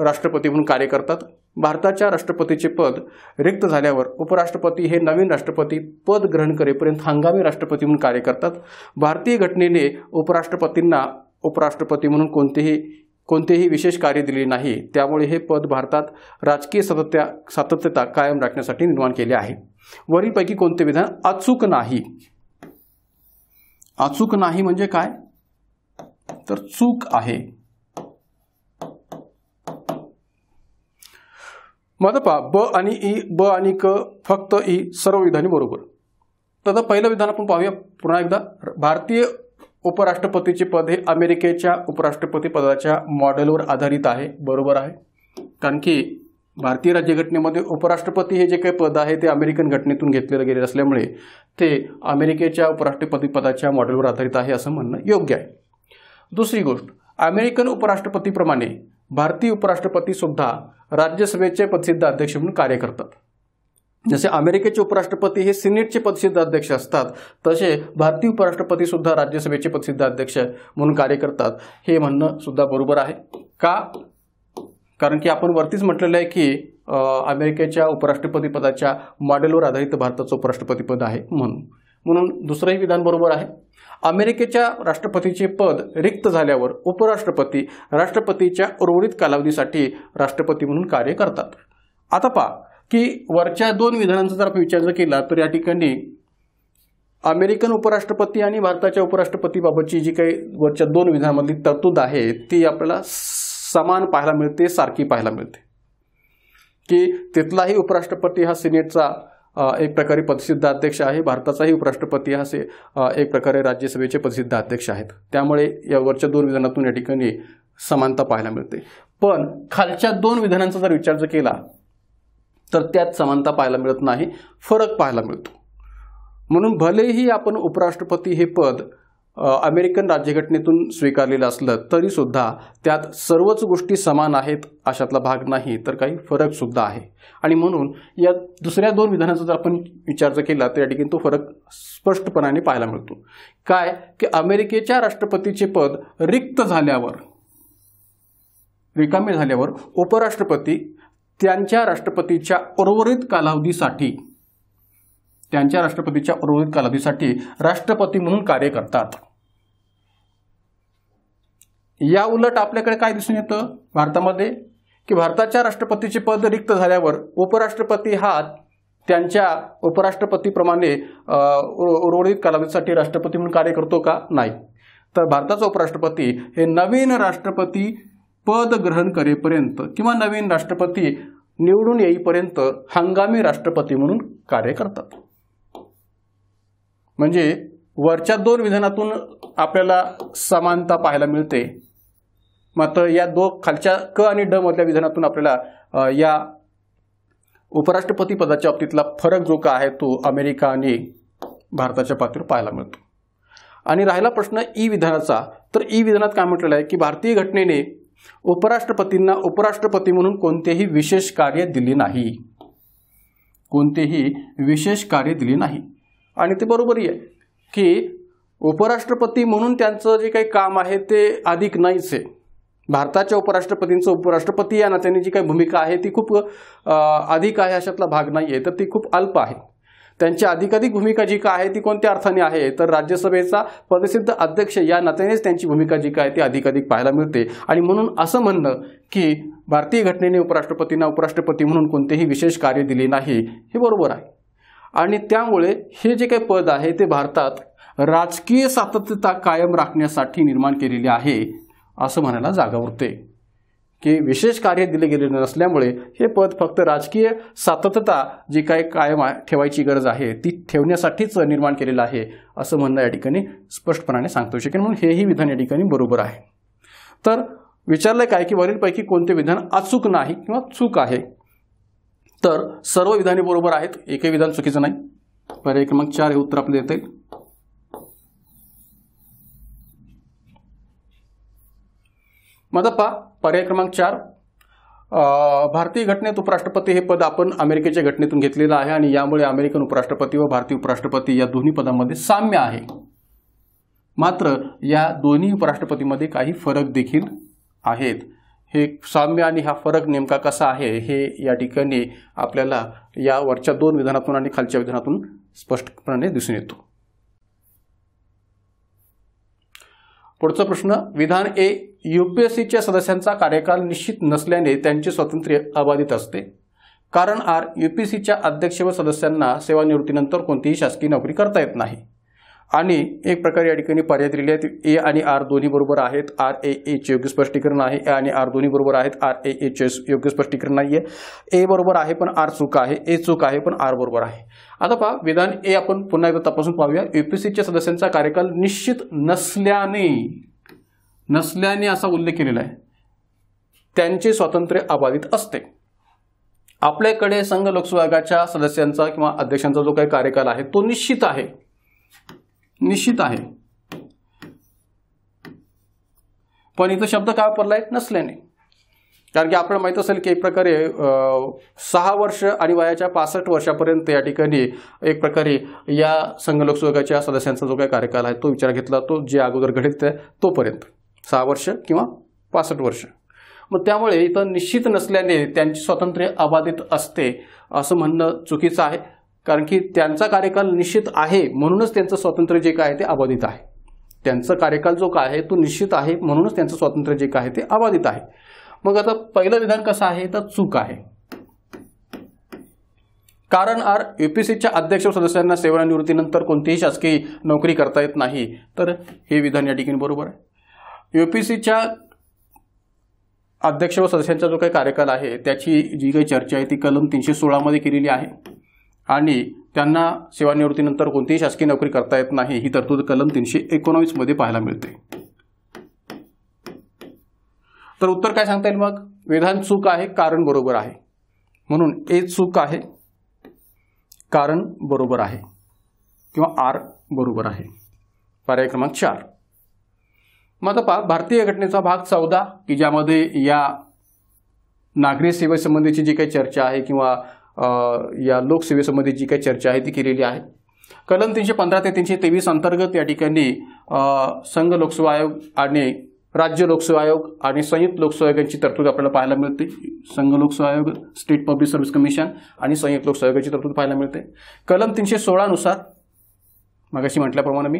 राष्ट्रपती म्हणून कार्य करतात भारताच्या राष्ट्रपतीचे पद रिक्त झाल्यावर उपराष्ट्रपती हे नवीन राष्ट्रपती पद ग्रहण करेपर्यंत हंगामी राष्ट्रपती म्हणून कार्य करतात भारतीय घटनेने उपराष्ट्रपतींना उपराष्ट्रपती म्हणून कोणतेही कोणतेही विशेष कार्य दिले नाही त्यामुळे हे पद भारतात राजकीय सतत्या सातत्यता कायम राखण्यासाठी निर्माण केले आहे वरीलपैकी कोणते विधान अचूक नाही अचूक नाही म्हणजे काय तर चूक आहे मदपा ब आणि ई ब आणि क फक्त ई सर्व विधाने बरोबर तर पहिलं विधान आपण पाहूया पुन्हा एकदा भारतीय उपराष्ट्रपतीचे पद हे अमेरिकेच्या उपराष्ट्रपती पदाच्या मॉडेलवर आधारित आहे बरोबर आहे कारण की भारतीय राज्यघटनेमध्ये उपराष्ट्रपती हे जे काही पद आहे ते अमेरिकन घटनेतून घेतलेलं गेले असल्यामुळे ते अमेरिकेच्या उपराष्ट्रपती पदाच्या मॉडेलवर आधारित आहे असं म्हणणं योग्य आहे दुसरी गोष्ट अमेरिकन उपराष्ट्रपतीप्रमाणे भारतीय उपराष्ट्रपतीसुद्धा राज्यसभेचे प्रसिद्ध अध्यक्ष म्हणून कार्य करतात जसे अमेरिकेचे उपराष्ट्रपती हे सिनेटचे पदसिद्ध अध्यक्ष असतात तसे भारतीय उपराष्ट्रपती सुद्धा राज्यसभेचे पदसिद्ध अध्यक्ष म्हणून कार्य करतात हे म्हणणं सुद्धा बरोबर आहे का कारण की आपण वरतीच म्हटलेलं आहे की अमेरिकेच्या उपराष्ट्रपती पदाच्या मॉडेलवर आधारित भारताचं उपराष्ट्रपती पद आहे म्हणून म्हणून दुसरंही विधान बरोबर आहे अमेरिकेच्या राष्ट्रपतीचे पद रिक्त झाल्यावर उपराष्ट्रपती राष्ट्रपतीच्या उर्वरित कालावधीसाठी राष्ट्रपती म्हणून कार्य करतात आता पहा की वरच्या दोन विधानांचा जर आपण विचार जर केला तर या ठिकाणी अमेरिकन उपराष्ट्रपती आणि भारताच्या उपराष्ट्रपतीबाबतची जी काही वरच्या दोन विधानामधली तरतूद आहे ती आपल्याला समान पाहायला मिळते सारखी पाहायला मिळते की तिथलाही उपराष्ट्रपती हा सिनेटचा एक प्रकारे प्रसिद्ध अध्यक्ष आहे भारताचाही उपराष्ट्रपती हा से एक प्रकारे राज्यसभेचे प्रसिद्ध अध्यक्ष आहेत त्यामुळे या वरच्या दोन विधानातून या ठिकाणी समानता पाहायला मिळते पण खालच्या दोन विधानांचा जर विचार जर केला तर त्यात समानता पाहायला मिळत नाही फरक पाहायला मिळतो म्हणून भलेही आपण उपराष्ट्रपती हे पद अमेरिकन राज्यघटनेतून स्वीकारलेलं असलं तरीसुद्धा त्यात सर्वच गोष्टी समान आहेत अशातला भाग नाही तर काही फरकसुद्धा आहे आणि म्हणून या दुसऱ्या दोन विधानाचा जर आपण विचार जर केला तर या ठिकाणी तो फरक स्पष्टपणाने पाहायला मिळतो काय की अमेरिकेच्या राष्ट्रपतीचे पद रिक्त झाल्यावर रिकामे झाल्यावर उपराष्ट्रपती त्यांच्या राष्ट्रपतीच्या उर्वरित कालावधीसाठी त्यांच्या राष्ट्रपतीच्या उर्वरित कालावधीसाठी राष्ट्रपती म्हणून कार्य करतात या उलट आपल्याकडे काय दिसून येतं भारतामध्ये की भारताच्या राष्ट्रपतीचे पद रिक्त झाल्यावर उपराष्ट्रपती हा त्यांच्या उपराष्ट्रपतीप्रमाणे उर्वरित कालावधीसाठी राष्ट्रपती म्हणून कार्य करतो का नाही तर भारताचा उपराष्ट्रपती हे नवीन राष्ट्रपती पद ग्रहण करेपर्यंत किंवा नवीन राष्ट्रपती निवडून येईपर्यंत हंगामी राष्ट्रपती म्हणून कार्य करतात म्हणजे वरच्या दोन विधानातून आपल्याला समानता पाहायला मिळते मात्र या दो खालच्या क आणि ड मधल्या विधानातून आपल्याला या उपराष्ट्रपती पदाच्या बाबतीतला फरक जो का आहे तो अमेरिका आणि भारताच्या पातळीवर पाहायला मिळतो आणि राहिला प्रश्न ई विधानाचा तर ई विधानात काय म्हटलेलं आहे की भारतीय घटनेने उपराष्ट्रपतींना उपराष्ट्रपती म्हणून कोणतेही विशेष कार्य दिले नाही कोणतेही विशेष कार्य दिले नाही आणि ते बरोबर आहे की उपराष्ट्रपती म्हणून त्यांचं जे काही काम आहे ते अधिक नाहीच आहे भारताच्या उपराष्ट्रपतींचं उपराष्ट्रपती या नात्याने जी काही भूमिका आहे ती खूप अधिक आहे अशातला भाग नाही आहे तर ती खूप अल्प आहे त्यांची अधिकाधिक भूमिका जी काय आहे ती कोणत्या अर्थाने आहे तर राज्यसभेचा पदसिद्ध अध्यक्ष या नात्यानेच त्यांची भूमिका जी काय ती अधिकाधिक पाहायला मिळते आणि म्हणून असं म्हणणं की भारतीय घटनेने उपराष्ट्रपतींना उपराष्ट्रपती म्हणून कोणतेही विशेष कार्य दिले नाही हे बरोबर आहे आणि त्यामुळे हे जे काही पद आहे ते भारतात राजकीय सातत्यता कायम राखण्यासाठी निर्माण केलेली आहे असं म्हणायला जागा उरते की विशेष कार्य दिले गेले नसल्यामुळे हे पद फक्त राजकीय सातत्यता जी काही कायम ठेवायची गरज आहे ती ठेवण्यासाठीच निर्माण केलेलं आहे असं म्हणणं या ठिकाणी स्पष्टपणाने सांगतो शकेल म्हणून हेही विधान या ठिकाणी बरोबर आहे तर विचारलं काय की वरीलपैकी कोणते विधान अचूक नाही किंवा चूक आहे तर सर्व विधाने बरोबर आहेत एकही विधान चुकीचं नाही पर्याय क्रमांक चार हे उत्तर आपलं येते माझा पा पर्याय क्रमांक चार भारतीय घटनेत उपराष्ट्रपती हे पद आपण अमेरिकेच्या घटनेतून घेतलेलं आहे आणि यामुळे अमेरिकन उपराष्ट्रपती व भारतीय उपराष्ट्रपती या दोन्ही पदांमध्ये साम्य आहे मात्र या दोन्ही उपराष्ट्रपतीमध्ये काही फरक देखील आहेत हे साम्य आणि हा फरक नेमका कसा आहे हे या ठिकाणी आपल्याला या वरच्या दोन विधानातून आणि खालच्या विधानातून स्पष्टपणे दिसून येतो पुढचा प्रश्न विधान ए यूपीएससीच्या सदस्यांचा कार्यकाल निश्चित नसल्याने त्यांचे स्वातंत्र्य अबाधित असते कारण आर यूपीएससीच्या अध्यक्ष व सदस्यांना सेवानिवृत्तीनंतर कोणतीही शासकीय नोकरी करता येत नाही आणि एक प्रकारे या ठिकाणी पर्याय दिले आहेत ए आणि आर दोन्ही बरोबर आहेत आर ए एचे योग्य स्पष्टीकरण आहे ए आणि आर दोन्ही बरोबर आहेत आर ए एचे योग्य स्पष्टीकरण नाही आहे ए बरोबर आहे पण आर चूक आहे ए चूक आहे पण आर बरोबर आहे आता पहा विधान ए आपण पुन्हा एकदा तपासून पाहूया युपीसीच्या सदस्यांचा कार्यकाल निश्चित नसल्याने नसल्याने असा उल्लेख केलेला आहे त्यांचे स्वातंत्र्य अबाधित असते आपल्याकडे संघ लोकसभागाच्या सदस्यांचा किंवा अध्यक्षांचा जो काही कार्यकाल आहे तो निश्चित आहे निश्चित आहे पण इथं शब्द का वापरला नसल्याने कारण की आपल्याला माहीत असेल की एक प्रकारे सहा वर्ष आणि वयाच्या पासष्ट वर्षापर्यंत या ठिकाणी एक प्रकारे या संघ लोकसेवकाच्या सदस्यांचा जो काही कार्यकाल आहे तो विचार घेतला तो जे अगोदर घडेल आहे तोपर्यंत सहा वर्ष किंवा पासष्ट वर्ष मग त्यामुळे इथं निश्चित नसल्याने त्यांची स्वातंत्र्य अबाधित असते असं म्हणणं चुकीचं आहे कारण की त्यांचा कार्यकाल निश्चित आहे म्हणूनच त्यांचं स्वातंत्र्य जे काय आहे ते अबाधित आहे त्यांचा कार्यकाल जो काय आहे तो निश्चित आहे म्हणूनच त्यांचं स्वातंत्र्य जे काय आहे ते अबाधित आहे मग आता पहिलं विधान कसं आहे तर चूक आहे कारण आर युपीएससीच्या अध्यक्ष सदस्यांना सेवानिवृत्तीनंतर कोणतीही शासकीय नोकरी करता येत नाही तर हे विधान या ठिकाणी बरोबर आहे यू पी सीच्या अध्यक्ष व सदस्यांचा जो काही कार्यकाल आहे त्याची जी काही चर्चा आहे ती कलम तीनशे सोळामध्ये केलेली आहे आणि त्यांना सेवानिवृत्तीनंतर कोणतीही शासकीय नोकरी करता येत नाही ही तरतूद कलम तीनशे एकोणावीसमध्ये पाहायला मिळते तर उत्तर काय सांगता येईल मग विधान चूक आहे कारण बरोबर आहे म्हणून ए चूक आहे कारण बरोबर आहे किंवा आर बरोबर आहे पर्याय क्रमांक चार मग भारतीय घटनेचा भाग चौदा की ज्यामध्ये या नागरी सेवेसंबंधीची जी काही चर्चा आहे किंवा या लोकसेवेसंबंधी जी काही चर्चा आहे ती केलेली आहे कलम तीनशे पंधरा ते तीनशे तेवीस अंतर्गत या ठिकाणी संघ लोकसेवा आयोग आणि राज्य लोकसेवा आयोग आणि संयुक्त लोकसेवा आयोगांची तरतूद आपल्याला पाहायला मिळते संघ लोकसेवा आयोग स्टेट पब्लिक सर्व्हिस कमिशन आणि संयुक्त लोकसेवा आयोगाची तरतूद पाहायला मिळते कलम तीनशे सोळानुसार मगाशी म्हटल्याप्रमाणे मी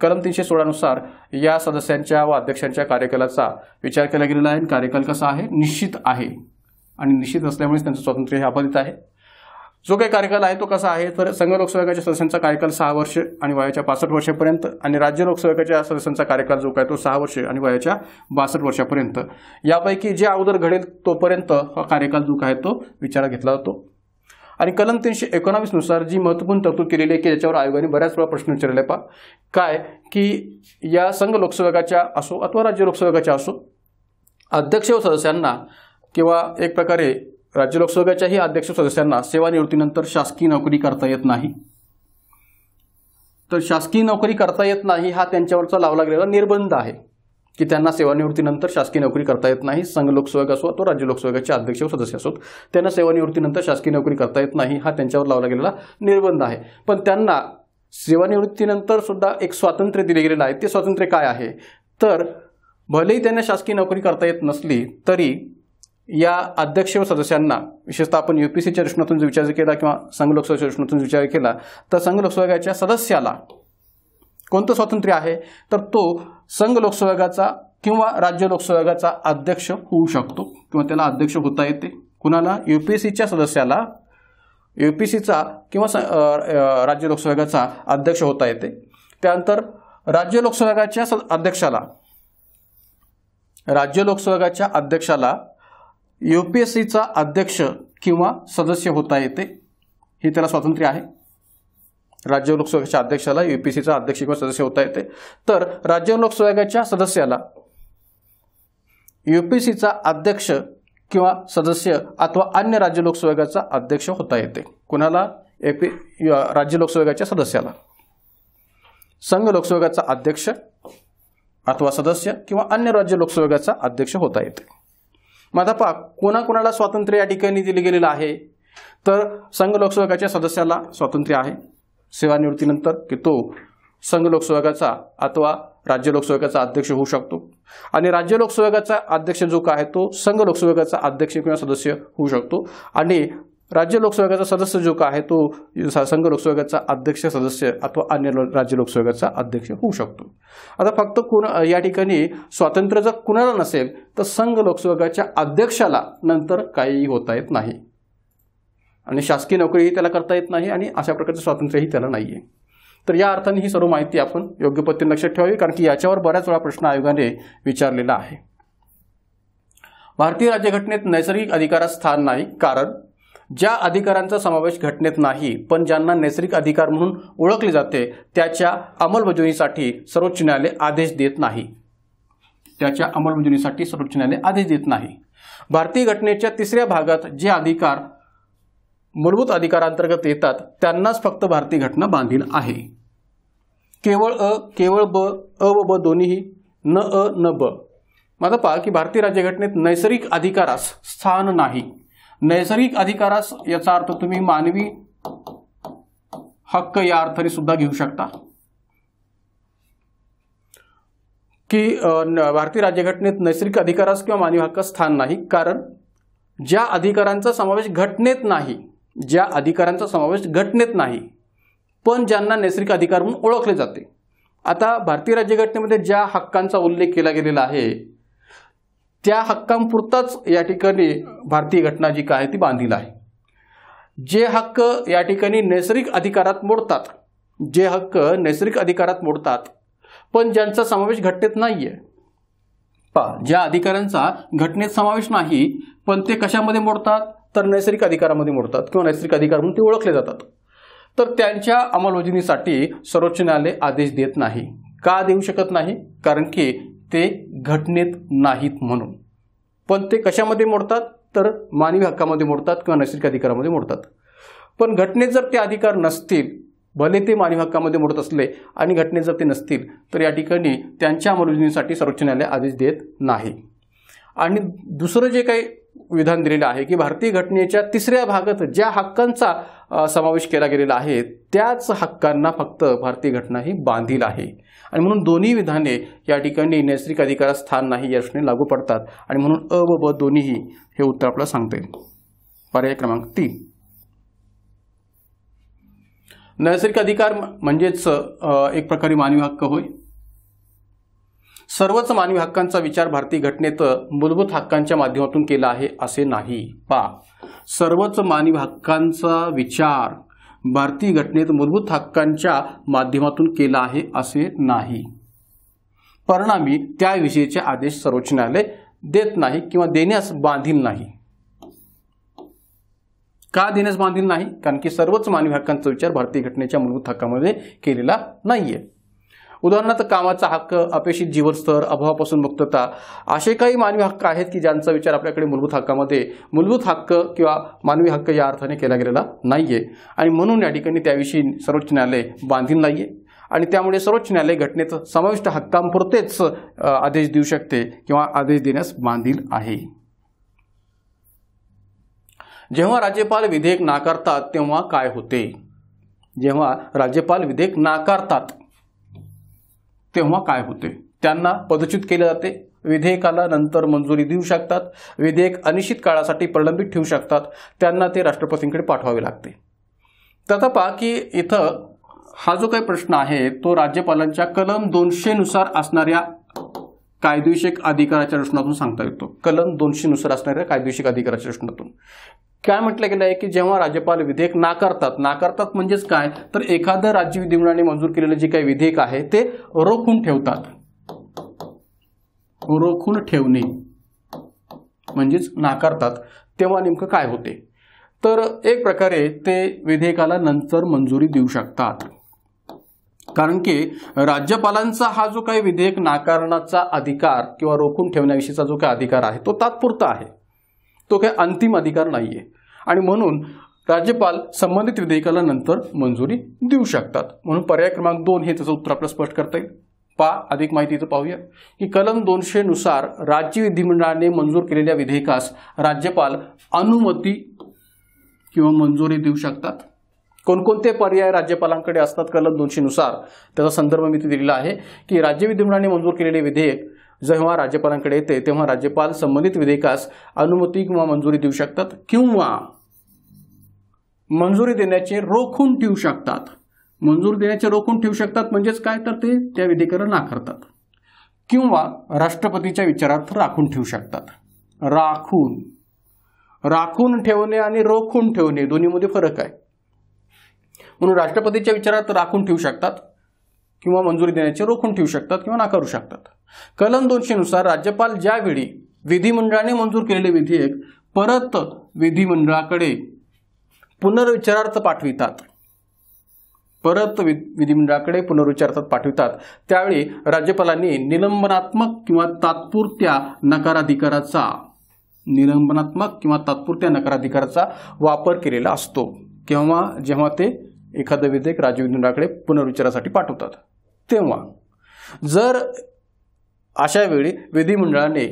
कलम तीनशे सोळानुसार या सदस्यांच्या व अध्यक्षांच्या कार्यकालाचा विचार केला गेलेला आहे कार्यकाल कसा आहे निश्चित आहे आणि निश्चित असल्यामुळेच त्यांचं स्वातंत्र्य हे अबाधित आहे जो काही कार्यकाल आहे तो कसा आहे तर संघ लोकसेवकाच्या सदस्यांचा कार्यकाल सहा वर्ष आणि वयाच्या पासष्ट वर्षापर्यंत आणि राज्य लोकसेवकाच्या सदस्यांचा कार्यकाल जो काय तो सहा वर्ष आणि वयाच्या बासष्ट वर्षापर्यंत यापैकी जे अगोदर घडेल तोपर्यंत हा कार्यकाल जो काय तो विचारात घेतला जातो आणि कलम तीनशे एकोणावीसनुसार जी महत्वपूर्ण तरतूद केलेली आहे की ज्याच्यावर आयोगाने बऱ्याच वेळा प्रश्न विचारले पा काय की या संघ लोकसेवकाच्या असो अथवा राज्य लोकसेवकाच्या असो अध्यक्ष व सदस्यांना किंवा एक प्रकारे राज्य लोकसेवकाच्याही अध्यक्ष सदस्यांना सेवानिवृत्तीनंतर शासकीय नोकरी करता येत नाही तर शासकीय नोकरी करता येत नाही हा त्यांच्यावरचा लावला गेलेला निर्बंध आहे की त्यांना सेवानिवृत्तीनंतर शासकीय नोकरी करता येत नाही संघ लोकसेवक असो तो राज्य लोकसेवकाचे अध्यक्ष व सदस्य असोत त्यांना सेवानिवृत्तीनंतर शासकीय नोकरी करता येत नाही हा त्यांच्यावर लावला गेलेला निर्बंध आहे पण त्यांना सेवानिवृत्तीनंतर सुद्धा एक स्वातंत्र्य दिले गेलेलं आहे ते स्वातंत्र्य काय आहे तर भलेही त्यांना शासकीय नोकरी करता येत नसली तरी या अध्यक्ष व सदस्यांना विशेषतः आपण यू पी सीच्या दृष्टीतून विचार केला किंवा संघ लोकसेवेच्या दृष्टीतून विचार केला तर संघ लोकसेवकाच्या सदस्याला कोणतं स्वातंत्र्य आहे तर तो संघ लोकसेवागाचा किंवा राज्य लोकसेवागाचा अध्यक्ष होऊ शकतो किंवा त्याला अध्यक्ष होता येते कुणाला यू पी एस सीच्या सदस्याला यू पी सीचा किंवा राज्य लोकसेवागाचा अध्यक्ष होता येते त्यानंतर राज्य लोकसेवागाच्या अध्यक्षाला राज्य लोकसेवागाच्या अध्यक्षाला यू पी एस सीचा अध्यक्ष किंवा सदस्य होता येते हे त्याला स्वातंत्र्य आहे राज्य लोकसभेच्या अध्यक्षाला युपीसीचा अध्यक्ष किंवा सदस्य होता येते तर राज्य लोकसभेच्या सदस्याला युपीसीचा अध्यक्ष किंवा सदस्य अथवा अन्य राज्य लोकसभेचा अध्यक्ष होता येते कुणाला एपी राज्य लोकसभेच्या सदस्याला संघ लोकसभेचा अध्यक्ष अथवा सदस्य किंवा अन्य राज्य लोकसभेचा अध्यक्ष होता येते मग पाक पहा स्वातंत्र्य या ठिकाणी दिले गेलेलं आहे तर संघ लोकसभेच्या सदस्याला स्वातंत्र्य आहे सेवानिवृत्तीनंतर की तो संघ लोकसभाचा अथवा राज्य लोकसभाचा अध्यक्ष होऊ शकतो आणि राज्य लोकसभाचा अध्यक्ष जो आहे तो संघ लोकसभाचा अध्यक्ष किंवा सदस्य होऊ शकतो आणि राज्य लोकसभाचा सदस्य जो का आहे तो संघ लोकसभाचा अध्यक्ष सदस्य अथवा अन्य राज्य लोकसेवकाचा अध्यक्ष होऊ शकतो आता फक्त कोण या ठिकाणी स्वातंत्र्य जर कुणाला नसेल तर संघ लोकसभाच्या अध्यक्षाला नंतर काहीही होता येत नाही आणि शासकीय नोकरीही त्याला करता येत नाही आणि अशा प्रकारचं स्वातंत्र्यही त्याला नाही आहे तर या अर्थाने ही सर्व माहिती आपण योग्य पद्धतीने लक्षात ठेवावी कारण की याच्यावर बऱ्याच वेळा प्रश्न आयोगाने विचारलेला आहे भारतीय राज्यघटनेत नैसर्गिक अधिकारात स्थान नाही कारण ज्या अधिकारांचा समावेश घटनेत नाही पण ज्यांना नैसर्गिक अधिकार म्हणून ओळखले जाते त्याच्या अंमलबजावणीसाठी सर्वोच्च न्यायालय आदेश देत नाही त्याच्या अंमलबजावणीसाठी सर्वोच्च न्यायालय आदेश देत नाही भारतीय घटनेच्या तिसऱ्या भागात जे अधिकार मूलभूत अधिकारांतर्गत येतात त्यांनाच फक्त भारतीय घटना बांधील आहे केवळ अ केवळ ब अ व ब दोन्हीही न अ न ब माझा पहा की भारतीय राज्यघटनेत नैसर्गिक अधिकारास स्थान नाही नैसर्गिक अधिकारास याचा अर्थ तुम्ही मानवी हक्क या अर्थाने सुद्धा घेऊ शकता की भारतीय राज्यघटनेत नैसर्गिक अधिकारास किंवा मानवी हक्क स्थान नाही कारण ज्या अधिकारांचा समावेश घटनेत नाही ज्या अधिकारांचा समावेश घटनेत नाही पण ज्यांना नैसर्गिक अधिकार म्हणून ओळखले जाते आता भारतीय राज्यघटनेमध्ये ज्या हक्कांचा उल्लेख केला गेलेला आहे त्या हक्कांपुरताच या ठिकाणी भारतीय घटना जी काय ती बांधील आहे जे हक्क या ठिकाणी नैसर्गिक अधिकारात मोडतात जे हक्क नैसर्गिक अधिकारात मोडतात पण ज्यांचा समावेश घटनेत नाही आहे पहा ज्या अधिकारांचा घटनेत समावेश नाही पण ते कशामध्ये मोडतात तर नैसर्गिक अधिकारामध्ये मोडतात किंवा नैसर्गिक अधिकार म्हणून ते ओळखले जातात तर त्यांच्या अंमलबजावणीसाठी सर्वोच्च न्यायालय आदेश देत नाही का देऊ शकत नाही कारण की ते घटनेत नाहीत म्हणून पण ते कशामध्ये मोडतात तर मानवी हक्कामध्ये मोडतात किंवा नैसर्गिक अधिकारामध्ये मोडतात पण घटनेत जर ते अधिकार नसतील भले ते मानवी हक्कामध्ये मोडत असले आणि घटनेत जर ते नसतील तर या ठिकाणी त्यांच्या अंमलबजावणीसाठी सर्वोच्च न्यायालय आदेश देत नाही आणि दुसरं जे काही विधान दिलेलं आहे की भारतीय घटनेच्या तिसऱ्या भागात ज्या हक्कांचा समावेश केला गेलेला आहे त्याच हक्कांना फक्त भारतीय घटना ही बांधील आहे आणि म्हणून दोन्ही विधाने या ठिकाणी नैसर्गिक अधिकारात स्थान नाही या दृष्टीने लागू पडतात आणि म्हणून अ व ब दोन्हीही हे उत्तर आपल्याला सांगता येईल पर्याय क्रमांक तीन नैसर्गिक अधिकार म्हणजेच एक प्रकारे मानवी हक्क होय सर्वच मानवी हक्कांचा विचार भारतीय घटनेत मूलभूत हक्कांच्या माध्यमातून केला आहे असे नाही पा सर्वच मानवी हक्कांचा विचार भारतीय घटनेत मूलभूत हक्कांच्या माध्यमातून केला आहे असे नाही परिणामी त्याविषयीचे आदेश सर्वोच्च न्यायालय देत नाही किंवा देण्यास बांधील नाही का देण्यास बांधील नाही कारण की सर्वच मानवी हक्कांचा विचार भारतीय घटनेच्या मूलभूत हक्कामध्ये केलेला नाहीये उदाहरणार्थ कामाचा हक्क अपेक्षित जीवनस्तर अभावापासून मुक्तता असे काही मानवी हक्क आहेत की ज्यांचा विचार आपल्याकडे मूलभूत हक्कामध्ये मूलभूत हक्क किंवा मानवी हक्क या अर्थाने केला गेलेला नाही आणि म्हणून या ठिकाणी त्याविषयी सर्वोच्च न्यायालय बांधील नाही आणि त्यामुळे सर्वोच्च न्यायालय घटनेत समाविष्ट हक्कांपुरतेच आदेश देऊ शकते किंवा आदेश देण्यास बांधील आहे जेव्हा राज्यपाल विधेयक नाकारतात तेव्हा काय होते जेव्हा राज्यपाल विधेयक नाकारतात तेव्हा काय होते त्यांना पदच्युत केले जाते विधेयकाला नंतर मंजुरी देऊ शकतात विधेयक अनिश्चित काळासाठी प्रलंबित ठेवू शकतात त्यांना ते राष्ट्रपतींकडे पाठवावे लागते तथा पहा की इथं हा जो काही प्रश्न आहे तो राज्यपालांच्या कलम नुसार असणाऱ्या कायदेशीर अधिकाराच्या रचनातून सांगता येतो कलम दोनशेनुसार असणाऱ्या कायदेशीर अधिकाराच्या रचनातून काय म्हटलं गेलं आहे की जेव्हा राज्यपाल विधेयक नाकारतात नाकारतात म्हणजेच काय तर एखाद्या राज्य विधिमंडळाने मंजूर केलेलं जे काही विधेयक आहे ते रोखून ठेवतात रोखून ठेवणे म्हणजेच नाकारतात तेव्हा नेमकं काय होते तर एक प्रकारे ते विधेयकाला नंतर मंजुरी देऊ शकतात कारण की राज्यपालांचा हा जो काही विधेयक नाकारण्याचा अधिकार किंवा रोखून ठेवण्याविषयीचा जो काही अधिकार आहे तो तात्पुरता आहे तो काही अंतिम अधिकार नाही आणि म्हणून राज्यपाल संबंधित विधेयकाला नंतर मंजुरी देऊ शकतात म्हणून पर्याय क्रमांक दोन हे त्याचं उत्तर आपल्याला स्पष्ट करता येईल पा अधिक माहिती पाहूया की कलम दोनशे नुसार राज्य विधिमंडळाने मंजूर केलेल्या विधेयकास राज्यपाल अनुमती किंवा मंजुरी देऊ शकतात कोणकोणते पर्याय राज्यपालांकडे असतात कलम दोनशे नुसार त्याचा संदर्भ मी इथे दिलेला आहे की राज्य विधिमंडळाने मंजूर केलेले विधेयक जेव्हा राज्यपालांकडे येते तेव्हा राज्यपाल संबंधित विधेयकास अनुमती किंवा मंजुरी देऊ शकतात किंवा मंजुरी देण्याचे रोखून ठेवू शकतात मंजूर देण्याचे रोखून ठेवू शकतात म्हणजेच काय तर ते त्या विधेयकाला नाकारतात किंवा राष्ट्रपतीच्या विचारात राखून ठेवू शकतात राखून राखून ठेवणे आणि रोखून ठेवणे दोन्हीमध्ये फरक आहे म्हणून राष्ट्रपतीच्या विचारात राखून ठेवू शकतात किंवा मंजुरी देण्याचे रोखून ठेवू शकतात किंवा नाकारू शकतात कलम दोनशेनुसार राज्यपाल ज्यावेळी विधिमंडळाने मंजूर केलेले विधेयक परत विधिमंडळाकडे पुनर्विचारार्थ पाठवितात परत विधिमंडळाकडे पुनर्विचारात पाठवितात त्यावेळी राज्यपालांनी निलंबनात्मक किंवा तात्पुरत्या नकाराधिकाराचा निलंबनात्मक किंवा तात्पुरत्या नकाराधिकाराचा वापर केलेला असतो किंवा जेव्हा ते एखादं विधेयक राजीव ठाकरे पुनर्विचारासाठी पाठवतात तेव्हा जर अशा वेळी विधिमंडळाने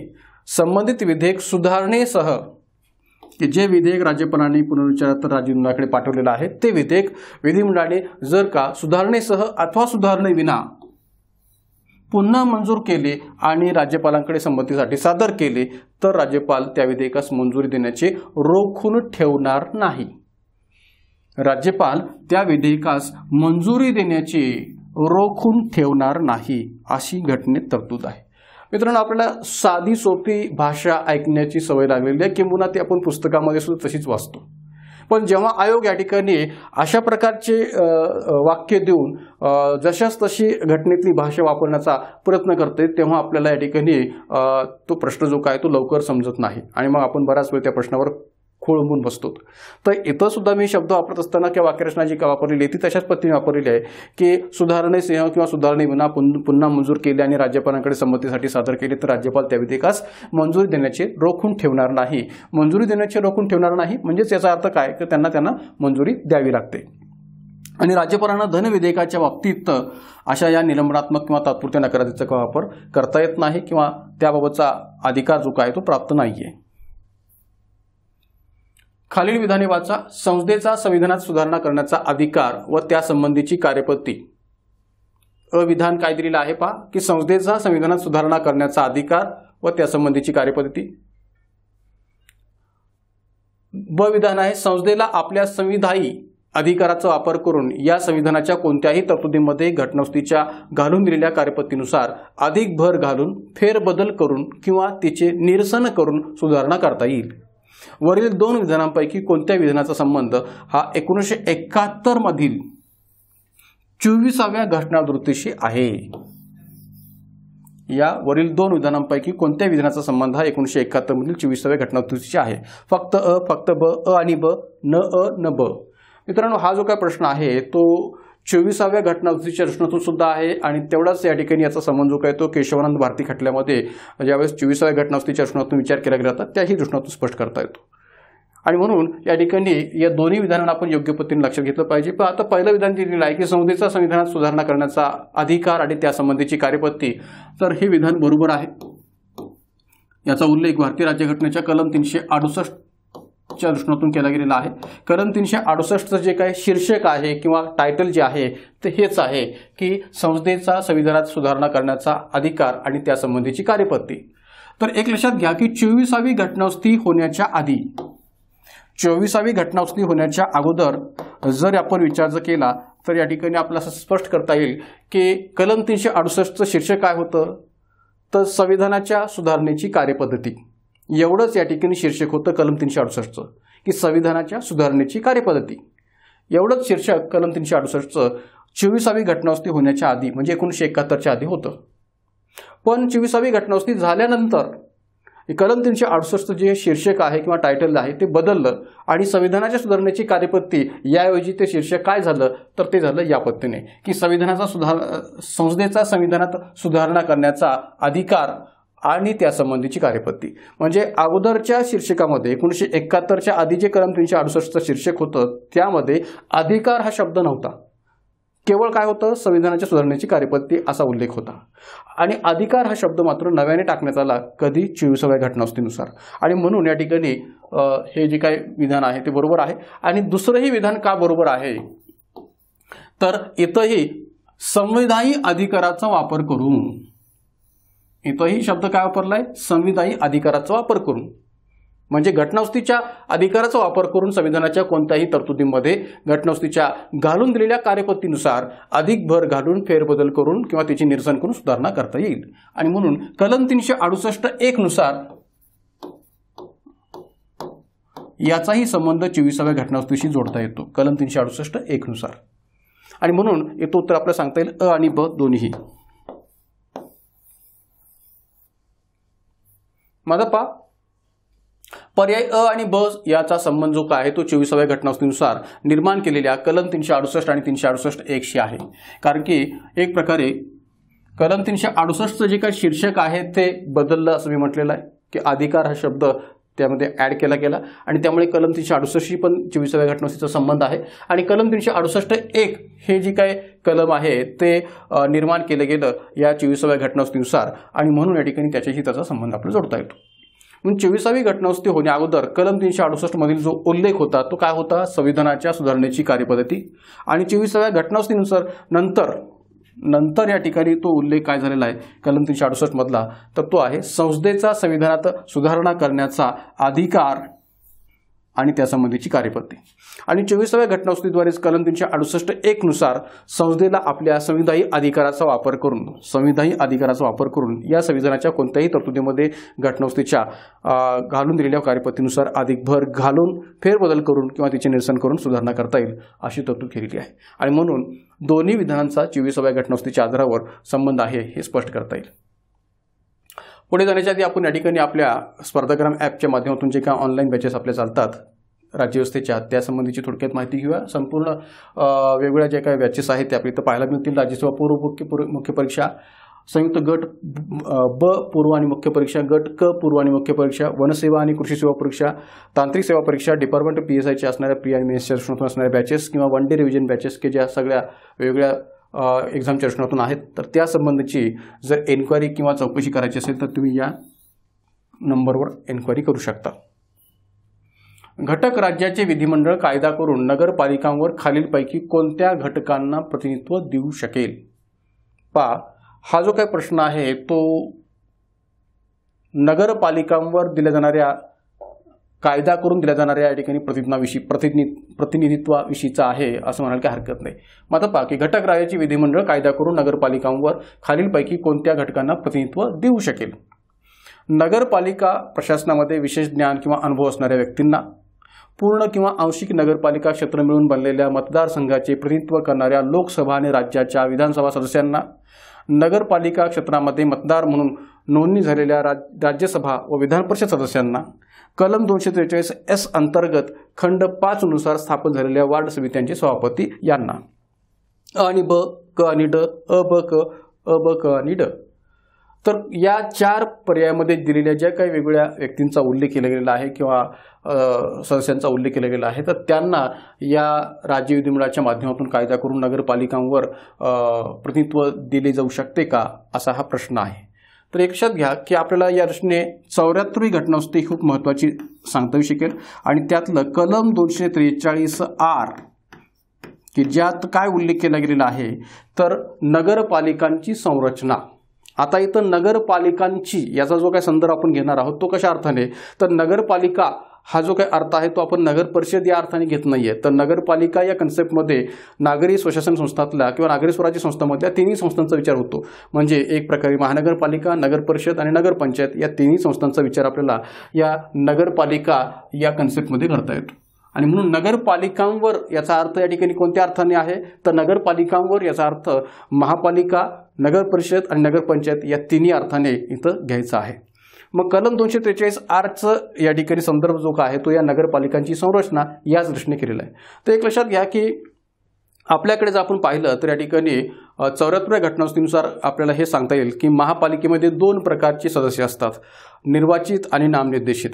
संबंधित विधेयक सुधारणेसह की जे विधेयक राज्यपालांनी पुनर्विचारात राजेंद्र ठाकरे पाठवलेलं आहे ते विधेयक विधिमंडळाने जर का सुधारणेसह अथवा सुधारणेविना पुन्हा मंजूर केले आणि राज्यपालांकडे संमतीसाठी सादर केले तर राज्यपाल त्या विधेयकास मंजुरी देण्याचे रोखून ठेवणार नाही राज्यपाल त्या विधेयकास मंजुरी देण्याची रोखून ठेवणार नाही अशी घटनेत तरतूद आहे मित्रांनो आपल्याला साधी सोपी भाषा ऐकण्याची सवय लागलेली आहे किंबहुना ती आपण पुस्तकामध्ये सुद्धा तशीच वाचतो पण जेव्हा आयोग या ठिकाणी अशा प्रकारचे वाक्य देऊन जशाच तशी घटनेतली भाषा वापरण्याचा प्रयत्न करते तेव्हा आपल्याला या ठिकाणी तो प्रश्न जो काय तो लवकर समजत नाही आणि मग आपण बराच वेळ त्या प्रश्नावर खोळंबून बसतो तर इथं सुद्धा मी शब्द वापरत असताना किंवा वाक्यरचना जी का वापरलेली आहे ती तशाच पद्धतीने वापरलेली आहे की सुधारणे सिंह किंवा सुधारणे विना पुन्हा मंजूर केले आणि राज्यपालांकडे संमतीसाठी सादर केले तर राज्यपाल त्या विधेयकास मंजुरी देण्याचे रोखून ठेवणार नाही मंजुरी देण्याचे रोखून ठेवणार नाही म्हणजेच याचा अर्थ काय की त्यांना त्यांना मंजुरी द्यावी लागते आणि राज्यपालांना धन विधेयकाच्या बाबतीत अशा या निलंबनात्मक किंवा तात्पुरत्या नकारातीचा वापर करता येत नाही किंवा त्याबाबतचा अधिकार जो काय तो प्राप्त नाही आहे खालील विधाने वाचा संसदेचा संविधानात सुधारणा करण्याचा अधिकार व त्यासंबंधीची कार्यपत्ती अविधान काय दिलेलं आहे पहा की संसदेचा संविधानात सुधारणा करण्याचा अधिकार व त्यासंबंधीची कार्यपद्धती ब विधान आहे संसदेला आपल्या संविधायी अधिकाराचा वापर करून या संविधानाच्या कोणत्याही तरतुदीमध्ये घटनास्थीच्या घालून दिलेल्या कार्यपत्तीनुसार अधिक भर घालून फेरबदल करून किंवा तिचे निरसन करून सुधारणा करता येईल वरील दोन विधानांपैकी कोणत्या विधानाचा संबंध हा एकोणीसशे एकाहत्तरमधील चोवीसाव्या घटनादृतीशी आहे या वरील दोन विधानांपैकी कोणत्या विधानाचा संबंध हा एकोणीसशे एकाहत्तरमधील चोवीसाव्या घटनादुरुस्तीशी आहे फक्त अ फक्त ब अ आणि ब न अ न ब मित्रांनो हा जो काय प्रश्न आहे तो चोवीसाव्या घटनादुरुस्तीच्या रचनातून सुद्धा आहे आणि तेवढाच या ठिकाणी याचा संबंध जो काय तो केशवानंद भारती खटल्यामध्ये ज्यावेळेस चोवीसाव्या घटनादुरुस्तीच्या रचनातून विचार केला गेला होता त्याही दृष्णातून स्पष्ट करता येतो आणि म्हणून या ठिकाणी या दोन्ही विधानांना आपण योग्य पद्धतीने लक्षात घेतलं पाहिजे पण आता पहिलं विधान दिलेलं आहे की संस्थेचा संविधानात सुधारणा करण्याचा अधिकार आणि त्यासंबंधीची कार्यपद्धती तर हे विधान बरोबर आहे याचा उल्लेख भारतीय राज्यघटनेच्या कलम तीनशे अडुसष्ट च्या दृष्टीतून केला गेलेला आहे कलम तीनशे अडुसष्टचं जे काही शीर्षक आहे किंवा टायटल जे आहे ते हेच आहे की संस्थेचा संविधानात सुधारणा करण्याचा अधिकार आणि त्यासंबंधीची कार्यपद्धती तर एक लक्षात घ्या की चोवीसावी घटनावस्थी होण्याच्या आधी चोवीसावी घटनावस्थी होण्याच्या अगोदर जर आपण विचार जर केला तर या ठिकाणी आपल्याला असं स्पष्ट करता येईल की कलम तीनशे अडुसष्टचं शीर्षक काय होतं तर संविधानाच्या सुधारणेची कार्यपद्धती एवढंच या ठिकाणी शीर्षक होतं कलम तीनशे अडुसष्टचं की संविधानाच्या सुधारणेची कार्यपद्धती एवढंच शीर्षक कलम तीनशे अडुसष्टचं चोवीसावी घटनावस्ती होण्याच्या आधी म्हणजे एकोणीसशे एकाहत्तरच्या आधी होतं पण चोवीसावी घटनावस्ती झाल्यानंतर कलम तीनशे अडुसष्टचं जे शीर्षक आहे किंवा टायटल आहे ते बदललं आणि संविधानाच्या सुधारणेची कार्यपद्धती याऐवजी ते शीर्षक काय झालं तर ते झालं या पद्धतीने की संविधानाचा सुधार संसदेचा संविधानात सुधारणा करण्याचा अधिकार आणि त्यासंबंधीची कार्यपत्ती म्हणजे अगोदरच्या शीर्षकामध्ये एकोणीसशे एकाहत्तरच्या आधी जे कलम तीनशे अडुसष्टचं शीर्षक होतं त्यामध्ये अधिकार हा शब्द नव्हता केवळ काय होतं संविधानाच्या सुधारणेची कार्यपत्ती असा उल्लेख होता आणि अधिकार हा शब्द मात्र नव्याने टाकण्यात आला कधी चोवीसाव्या घटनावस्तीनुसार आणि म्हणून या ठिकाणी हे जे काही विधान आहे ते बरोबर आहे आणि दुसरंही विधान का बरोबर आहे तर इथंही संविधानी अधिकाराचा वापर करून इथंही शब्द काय वापरलाय संविधानी अधिकाराचा वापर करून म्हणजे घटनावस्तीच्या अधिकाराचा वापर करून संविधानाच्या कोणत्याही तरतुदीमध्ये घटनावस्तीच्या घालून दिलेल्या कार्यपत्तीनुसार अधिक भर घालून फेरबदल करून किंवा त्याची निरसन करून सुधारणा करता येईल आणि म्हणून कलम तीनशे अडुसष्ट नुसार याचाही संबंध चोवीसाव्या घटनावस्तीशी जोडता येतो कलम तीनशे अडुसष्ट नुसार आणि म्हणून येतो उत्तर आपल्याला सांगता येईल अ आणि ब दोन्ही माझा पा पर्याय अ आणि ब याचा संबंध जो काय आहे तो चोवीसाव्या घटनास्थीनुसार निर्माण केलेल्या कलम तीनशे अडुसष्ट आणि तीनशे अडुसष्ट एकशे आहे कारण की एक प्रकारे कलम तीनशे अडुसष्टचं जे काही शीर्षक आहे ते बदललं असं मी म्हटलेलं आहे की अधिकार हा शब्द त्यामध्ये ॲड केला गेला आणि त्यामुळे कलम तीनशे अडुसष्टशी पण चोवीसाव्या घटनासीचा संबंध आहे आणि कलम तीनशे अडुसष्ट एक हे जे काय कलम आहे ते निर्माण केलं गेलं या चोवीसाव्या घटनावस्तीनुसार आणि म्हणून या ठिकाणी त्याच्याशी त्याचा संबंध आपल्याला जोडता येतो म्हणून चोवीसावी घटनावस्ती होण्या अगोदर कलम तीनशे अडुसष्टमधील जो उल्लेख होता तो काय होता संविधानाच्या सुधारणेची कार्यपद्धती आणि चोवीसाव्या घटनावस्तीनुसार नंतर नंतर या ठिकाणी तो उल्लेख काय झालेला आहे कलम तीनशे मधला तर तो आहे संसदेचा संविधानात सुधारणा करण्याचा अधिकार आणि त्यासंबंधीची कार्यपद्धती आणि चोवीसाव्या घटनासुद्धीद्वारेच कलम तीनशे अडुसष्ट एकनुसार संसदेला आपल्या संविधायी अधिकाराचा वापर करून संविधायी अधिकाराचा वापर करून या संविधानाच्या कोणत्याही तरतुदीमध्ये घटनासुद्धीच्या घालून दिलेल्या कार्यपद्धतीनुसार अधिक भर घालून फेरबदल करून किंवा तिचे निरसन करून सुधारणा करता येईल अशी तरतूद केलेली आहे आणि म्हणून दोन्ही विधानांचा चोवीसाव्या घटनासुद्धीच्या आधारावर संबंध आहे हे स्पष्ट करता येईल पुढे जाण्याच्या आधी आपण या ठिकाणी आपल्या स्पर्धाग्राम ॲपच्या माध्यमातून जे काही ऑनलाईन बॅचेस आपल्या चालतात राज्यव्यवस्थेच्या त्यासंबंधीची थोडक्यात माहिती घेऊया संपूर्ण वेगवेगळ्या ज्या काही बॅचेस आहेत त्या आपल्या इथं पाहायला मिळतील राज्यसेवा पूर्व मुख्य मुख्य परीक्षा संयुक्त गट ब पूर्व आणि मुख्य परीक्षा गट क पूर्व आणि मुख्य परीक्षा वनसेवा आणि कृषी सेवा परीक्षा तांत्रिक सेवा परीक्षा डिपार्टमेंट पी एस आयच्या असणाऱ्या पी आणि मिनिस्टर असणाऱ्या बॅचेस किंवा वन डे रिव्हिजन बॅचेस की ज्या सगळ्या वेगवेगळ्या एक्झामच्या रचनातून आहेत तर त्या संबंधीची जर एन्क्वायरी किंवा चौकशी करायची असेल तर तुम्ही या नंबरवर एन्क्वायरी करू शकता घटक राज्याचे विधिमंडळ कायदा करून नगरपालिकांवर खालीलपैकी कोणत्या घटकांना प्रतिनिधित्व देऊ शकेल पा हा जो काही प्रश्न आहे तो नगरपालिकांवर दिल्या जाणाऱ्या कायदा करून दिल्या जाणाऱ्या या ठिकाणी प्रतिज्ञाविषयी प्रतिनि प्रतिनिधित्वाविषयीचा आहे असं म्हणायला काही हरकत नाही मात्र आता पहा की घटक राज्याची विधिमंडळ कायदा करून नगरपालिकांवर खालीलपैकी कोणत्या घटकांना प्रतिनिधित्व देऊ शकेल नगरपालिका प्रशासनामध्ये विशेष ज्ञान किंवा अनुभव असणाऱ्या व्यक्तींना पूर्ण किंवा आंशिक नगरपालिका क्षेत्र मिळून बनलेल्या मतदारसंघाचे प्रतिनिधित्व करणाऱ्या लोकसभा आणि राज्याच्या विधानसभा सदस्यांना नगरपालिका क्षेत्रामध्ये मतदार म्हणून नोंदणी झालेल्या राज राज्यसभा व विधानपरिषद सदस्यांना कलम दोनशे त्रेचाळीस एस अंतर्गत खंड पाच नुसार स्थापन झालेल्या वार्ड समित्यांचे सभापती यांना अ आणि ब क आणि ड अ ब क अ ब क आणि ड तर या चार पर्यायामध्ये दिलेल्या ज्या काही वेगवेगळ्या व्यक्तींचा उल्लेख केला गेलेला आहे किंवा सदस्यांचा उल्लेख केला गेला आहे तर त्यांना या राज्य विधिमंडळाच्या माध्यमातून कायदा करून नगरपालिकांवर प्रतिनिधित्व दिले जाऊ शकते का असा हा प्रश्न आहे तर एक लक्षात घ्या की आपल्याला या रचने चौऱ्याहत्तरवी घटना असते खूप महत्वाची सांगता येऊ शकेल आणि त्यातलं कलम दोनशे त्रेचाळीस आर की ज्यात काय उल्लेख केला गेलेला आहे तर नगरपालिकांची संरचना आता इथं नगरपालिकांची याचा जो काय संदर्भ आपण घेणार आहोत तो कशा अर्थाने तर नगरपालिका हा जो काही अर्थ आहे तो आपण नगर परिषद या अर्थाने घेत नाही आहे तर नगरपालिका या कन्सेप्टमध्ये नागरी स्वशासन संस्थातल्या किंवा नागरी स्वराज्य संस्थामधल्या तिन्ही संस्थांचा विचार होतो म्हणजे एक प्रकारे महानगरपालिका नगरपरिषद आणि नगरपंचायत या तिन्ही संस्थांचा विचार आपल्याला या नगरपालिका या कन्सेप्टमध्ये करता येतो आणि म्हणून नगरपालिकांवर याचा अर्थ या ठिकाणी कोणत्या अर्थाने आहे तर नगरपालिकांवर याचा अर्थ महापालिका नगरपरिषद आणि नगरपंचायत या तिन्ही अर्थाने इथं घ्यायचा आहे मग कलम दोनशे त्रेचाळीस आरचं या ठिकाणी संदर्भ जो का आहे तो या नगरपालिकांची संरचना याच दृष्टीने केलेला आहे तर एक लक्षात घ्या की आपल्याकडे जर आपण पाहिलं तर या ठिकाणी चौऱ्याहत्तव्या घटनावस्तीनुसार आपल्याला हे सांगता येईल की महापालिकेमध्ये दोन प्रकारचे सदस्य असतात निर्वाचित आणि नामनिर्देशित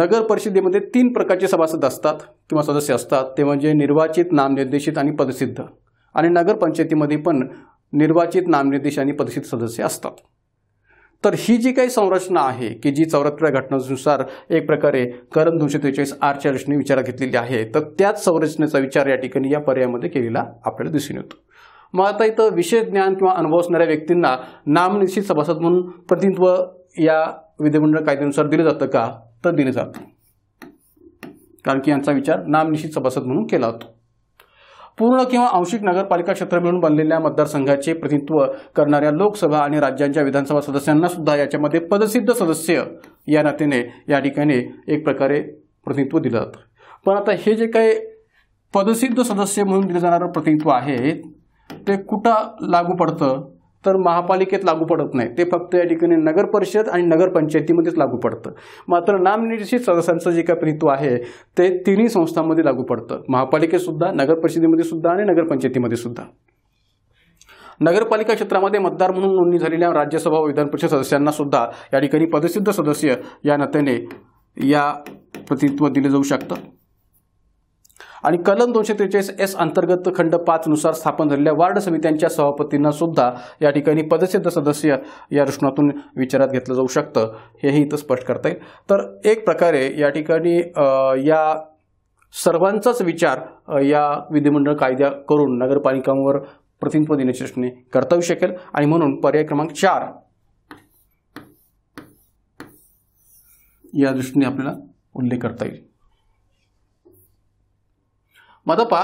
नगर परिषदेमध्ये तीन प्रकारचे सभासद असतात किंवा सदस्य असतात ते म्हणजे निर्वाचित नामनिर्देशित आणि पदसिद्ध आणि नगरपंचायतीमध्ये पण निर्वाचित नामनिर्देश आणि पदसिद्ध सदस्य असतात तर ही जी काही संरचना आहे की जी चौऱ्याहत्तर घटनांनुसार एक प्रकारे करम दोनशे त्रेचाळीस आरच्या रचने विचारात घेतलेली आहे तर त्याच संरचनेचा विचार या ठिकाणी या पर्यायामध्ये केलेला आपल्याला दिसून येतो मग आता इथं विशेष ज्ञान किंवा अनुभव असणाऱ्या व्यक्तींना नामनिश्चित सभासद म्हणून प्रतिनिधित्व या विधिमंडळ कायद्यानुसार दिलं जातं का तर दिलं जातं कारण की यांचा विचार नामनिश्चित सभासद म्हणून केला होता पूर्ण किंवा आंशिक नगरपालिका क्षेत्र मिळून बनलेल्या मतदारसंघाचे प्रतिनिधित्व करणाऱ्या लोकसभा आणि राज्यांच्या विधानसभा सदस्यांना सुद्धा याच्यामध्ये पदसिद्ध सदस्य या नात्याने या ठिकाणी एक प्रकारे प्रतिनिधित्व दिलं जातं पण आता हे जे काही पदसिद्ध सदस्य म्हणून दिलं जाणारं प्रतिनिधित्व आहे ते कुठं लागू पडतं तर महापालिकेत लागू पडत नाही ते फक्त या ठिकाणी नगर परिषद आणि नगरपंचायतीमध्येच लागू पडतं मात्र नामनिर्देशित सदस्यांचं जे काही प्रतित्व आहे ते तिन्ही संस्थांमध्ये लागू पडतं महापालिकेत सुद्धा सुद्धा आणि नगरपंचायतीमध्ये सुद्धा नगरपालिका क्षेत्रामध्ये मतदार म्हणून नोंदणी झालेल्या राज्यसभा विधान परिषद सदस्यांना सुद्धा या ठिकाणी पदसिद्ध सदस्य या नात्याने या प्रतिनिधित्व दिले जाऊ शकतं आणि कलम दोनशे त्रेचाळीस एस अंतर्गत खंड नुसार स्थापन झालेल्या वार्ड समित्यांच्या सभापतींना सुद्धा या ठिकाणी पदसिद्ध सदस्य या दृष्टीतून विचारात घेतलं जाऊ शकतं हेही इथं स्पष्ट करता येईल तर एक प्रकारे या ठिकाणी या सर्वांचाच विचार या विधिमंडळ कायद्या करून नगरपालिकांवर प्रतिनिधित्व देण्याची दृष्टीने करता येऊ शकेल आणि म्हणून पर्याय क्रमांक चार या दृष्टीने आपल्याला उल्लेख करता येईल मदपा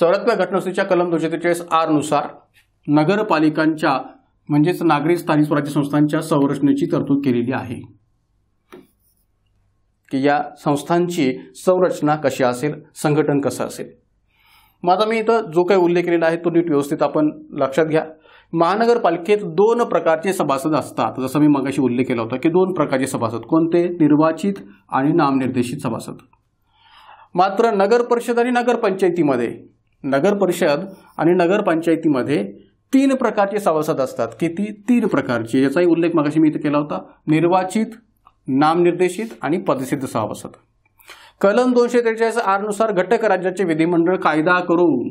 चौऱ्याहत्तर घटनासुचीच्या कलम दोनशे त्रेचाळीस आर नुसार नगरपालिकांच्या म्हणजेच नागरी स्थानिक स्वराज्य संस्थांच्या संरचनेची तरतूद केलेली आहे की या संस्थांची संरचना कशी असेल संघटन कसं असेल आता मी इथं जो काही उल्लेख केलेला आहे तो नीट व्यवस्थित आपण लक्षात घ्या महानगरपालिकेत दोन प्रकारचे सभासद असतात जसं मी मगाशी उल्लेख केला होता की दोन प्रकारचे सभासद कोणते निर्वाचित आणि नामनिर्देशित सभासद मात्र नगर परिषद आणि नगरपंचायतीमध्ये नगर परिषद आणि नगरपंचायतीमध्ये तीन प्रकारचे सभासद असतात किती तीन प्रकारचे याचाही उल्लेख मगाशी मी इथे केला होता निर्वाचित नामनिर्देशित आणि पदसिद्ध सभासद कलम दोनशे त्रेचाळीस आरनुसार घटक राज्याचे विधिमंडळ कायदा करून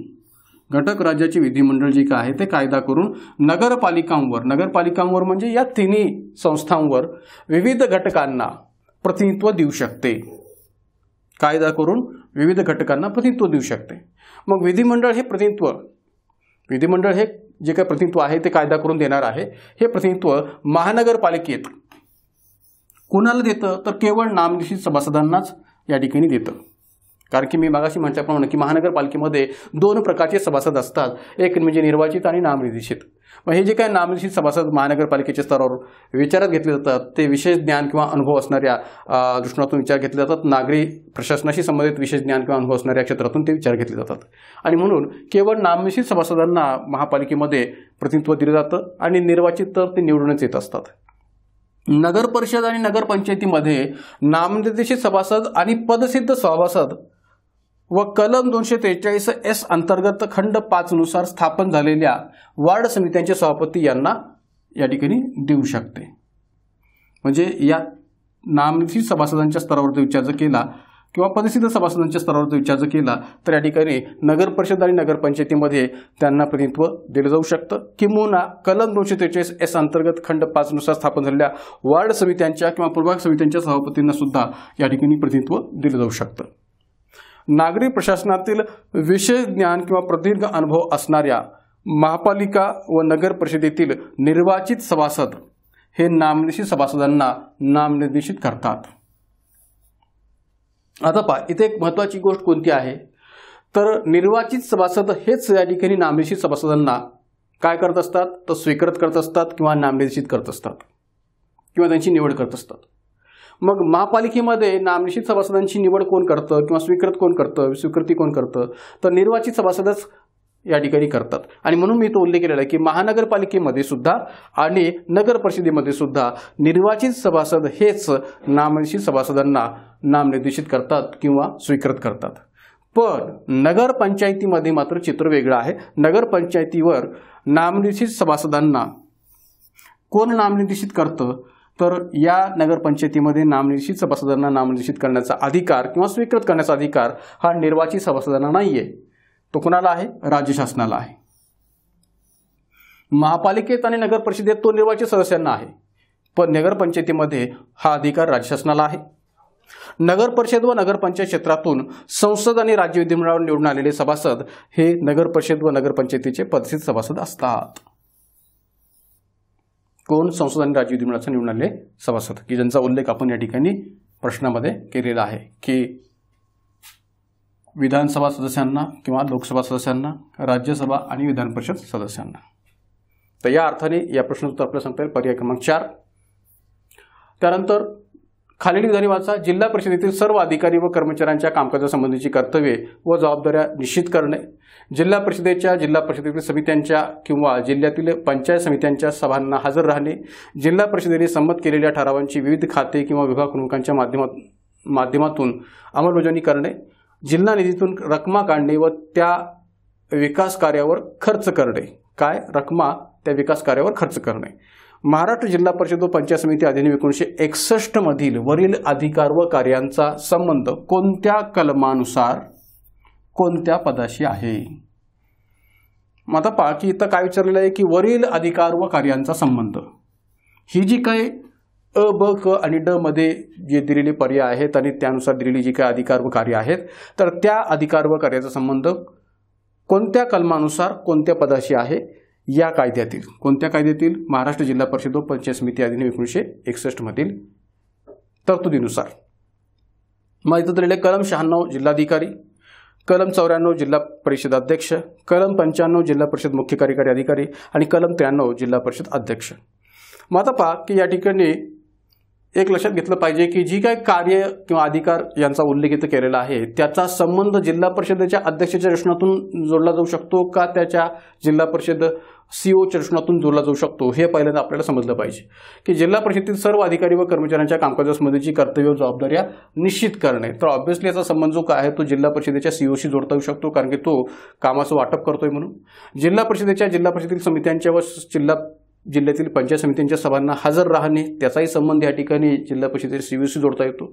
घटक राज्याचे विधिमंडळ जे काय आहे ते कायदा करून नगरपालिकांवर नगरपालिकांवर म्हणजे या तिन्ही संस्थांवर विविध घटकांना प्रतिनिधित्व देऊ शकते कायदा करून विविध घटकांना प्रतिनिधित्व देऊ शकते मग विधिमंडळ हे प्रतिनिधित्व विधिमंडळ हे जे काही प्रतिनिधित्व आहे ते कायदा करून देणार आहे हे प्रतिनिधित्व महानगरपालिकेत कोणाला देतं तर केवळ नामनिशित सभासदांनाच या ठिकाणी देतं कारण की मी मागाशी म्हटल्याप्रमाणे की महानगरपालिकेमध्ये दोन प्रकारचे सभासद असतात एक म्हणजे निर्वाचित आणि नामनिर्देशित मग हे जे काय नामनिश्चित सभासद महानगरपालिकेच्या स्तरावर विचारात घेतले जातात ते विशेष ज्ञान किंवा अनुभव असणाऱ्या दृष्टीतून विचार घेतले जातात नागरी प्रशासनाशी संबंधित विशेष ज्ञान किंवा अनुभव असणाऱ्या क्षेत्रातून ते विचार घेतले जातात आणि म्हणून केवळ नामनिश्चित सभासदांना महापालिकेमध्ये प्रतिनिधित्व दिलं जातं आणि निर्वाचित तर ते निवडूनच येत असतात नगर परिषद आणि नगरपंचायतीमध्ये नामनिर्देशित सभासद आणि पदसिद्ध सभासद व कलम दोनशे त्रेचाळीस एस अंतर्गत खंड नुसार स्थापन झालेल्या वार्ड समित्यांचे सभापती यांना या ठिकाणी देऊ शकते म्हणजे या नामनिधी सभासदांच्या स्तरावर विचार केला किंवा पदसिद्ध सभासदांच्या स्तरावर विचार केला तर या ठिकाणी नगर परिषद आणि नगरपंचायतीमध्ये त्यांना प्रतिनिधित्व दिलं जाऊ शकतं किंवा कलम दोनशे त्रेचाळीस एस अंतर्गत खंड पाचनुसार स्थापन झालेल्या वार्ड समित्यांच्या किंवा पूर्वाग समित्यांच्या सभापतींना सुद्धा या ठिकाणी प्रतिनिधित्व दिलं जाऊ शकतं नागरी प्रशासनातील विशेष ज्ञान किंवा प्रदीर्घ अनुभव असणाऱ्या महापालिका व नगर परिषदेतील निर्वाचित सभासद हे नामनिश्चित सभासदांना नामनिर्देशित करतात आता पहा इथे एक महत्वाची गोष्ट कोणती आहे तर निर्वाचित सभासद हेच या ठिकाणी नामनिश्चित सभासदांना काय करत असतात तर स्वीकृत करत असतात किंवा नामनिर्देशित करत असतात किंवा त्यांची निवड करत असतात मग महापालिकेमध्ये नामनिशित सभासदांची निवड कोण करतं किंवा स्वीकृत कोण करतं स्वीकृती कोण करतं तर निर्वाचित सभासदच या ठिकाणी करतात आणि म्हणून मी तो उल्लेख केलेला आहे की महानगरपालिकेमध्ये सुद्धा आणि नगर परिषदेमध्ये सुद्धा निर्वाचित सभासद हेच नामनिषित सभासदांना नामनिर्देशित करतात किंवा स्वीकृत करतात पण नगरपंचायतीमध्ये मात्र चित्र वेगळं आहे नगरपंचायतीवर नामनिर्देशित सभासदांना कोण नामनिर्देशित करतं तर या नगरपंचायतीमध्ये नामनिर्देशित सभासदांना नामनिर्देशित करण्याचा अधिकार किंवा स्वीकृत करण्याचा अधिकार हा निर्वाचित सभासदांना नाही आहे तो कोणाला आहे राज्य शासनाला आहे महापालिकेत आणि नगर परिषदेत तो निर्वाचित सदस्यांना आहे पण नगरपंचायतीमध्ये हा अधिकार राज्य शासनाला आहे नगर परिषद व नगरपंचायत क्षेत्रातून संसद आणि राज्य विधिमंडळावर निवडून आलेले सभासद हे नगर परिषद व नगरपंचायतीचे पदस्थित सभासद असतात कोण संसद आणि राज्य विधिमंडळाचे निवडून आले सभासद की ज्यांचा उल्लेख आपण या ठिकाणी प्रश्नामध्ये केलेला आहे की विधानसभा सदस्यांना किंवा लोकसभा सदस्यांना राज्यसभा आणि विधान परिषद सदस्यांना तर या अर्थाने या प्रश्नाचं उत्तर आपल्याला सांगता येईल पर्याय क्रमांक चार त्यानंतर खालील वाचा जिल्हा परिषदेतील सर्व अधिकारी व कर्मचाऱ्यांच्या कामकाजासंबंधीची कर्तव्ये व जबाबदाऱ्या निश्चित करणे जिल्हा परिषदेच्या जिल्हा परिषदेतील समित्यांच्या किंवा जिल्ह्यातील पंचायत समित्यांच्या सभांना हजर राहणे जिल्हा परिषदेने संमत केलेल्या ठरावांची विविध खाते किंवा विभाग प्रमुखांच्या माध्यमात माध्यमातून अंमलबजावणी करणे जिल्हा निधीतून रकमा काढणे व त्या विकास कार्यावर खर्च करणे काय रकमा त्या विकास कार्यावर खर्च करणे महाराष्ट्र जिल्हा परिषद व पंचायत समिती अधिनियम एकोणीसशे मधील वरील अधिकार व कार्यांचा संबंध कोणत्या कलमानुसार कोणत्या पदाशी आहे मग आता पहा की इथं काय विचारलेलं आहे की वरील अधिकार व कार्यांचा संबंध ही जी काय अ ब क आणि ड मध्ये जे दिलेले पर्याय आहेत आणि त्यानुसार दिलेली जी काही अधिकार व कार्य आहेत तर त्या अधिकार व कार्याचा संबंध कोणत्या कलमानुसार कोणत्या पदाशी आहे या कायद्यातील कोणत्या कायद्यातील महाराष्ट्र जिल्हा परिषद व पंचायत समिती अधिनियम एकोणीसशे एकसष्टमधील तरतुदीनुसार मग इथं दिलेले कलम शहाण्णव जिल्हाधिकारी कलम चौऱ्याण्णव जिल्हा परिषद अध्यक्ष कलम पंच्याण्णव जिल्हा परिषद मुख्य कार्यकारी अधिकारी आणि कलम त्र्याण्णव जिल्हा परिषद अध्यक्ष मग आता पहा की या ठिकाणी एक लक्षात घेतलं पाहिजे की जी काय कार्य किंवा अधिकार यांचा उल्लेख इथं केलेला आहे त्याचा संबंध जिल्हा परिषदेच्या अध्यक्षाच्या रचनातून जोडला जाऊ शकतो का त्याच्या जिल्हा परिषद सीओ ओ जोडला जाऊ शकतो हे पहिल्यांदा आपल्याला समजलं पाहिजे की जिल्हा परिषदेतील सर्व अधिकारी व कर्मचाऱ्यांच्या कामकाजासंबंधीची कर्तव्य जबाबदाऱ्या निश्चित करणे तर ऑब्व्हियसली याचा संबंध जो काय आहे तो जिल्हा परिषदेच्या सीओशी जोडता येऊ शकतो कारण की तो कामाचं वाटप करतोय म्हणून जिल्हा परिषदेच्या जिल्हा परिषदेतील समित्यांच्या व जिल्हा जिल्ह्यातील पंचायत समित्यांच्या सभांना हजर राहणे त्याचाही संबंध या ठिकाणी जिल्हा परिषदेच्या सीओशी जोडता येतो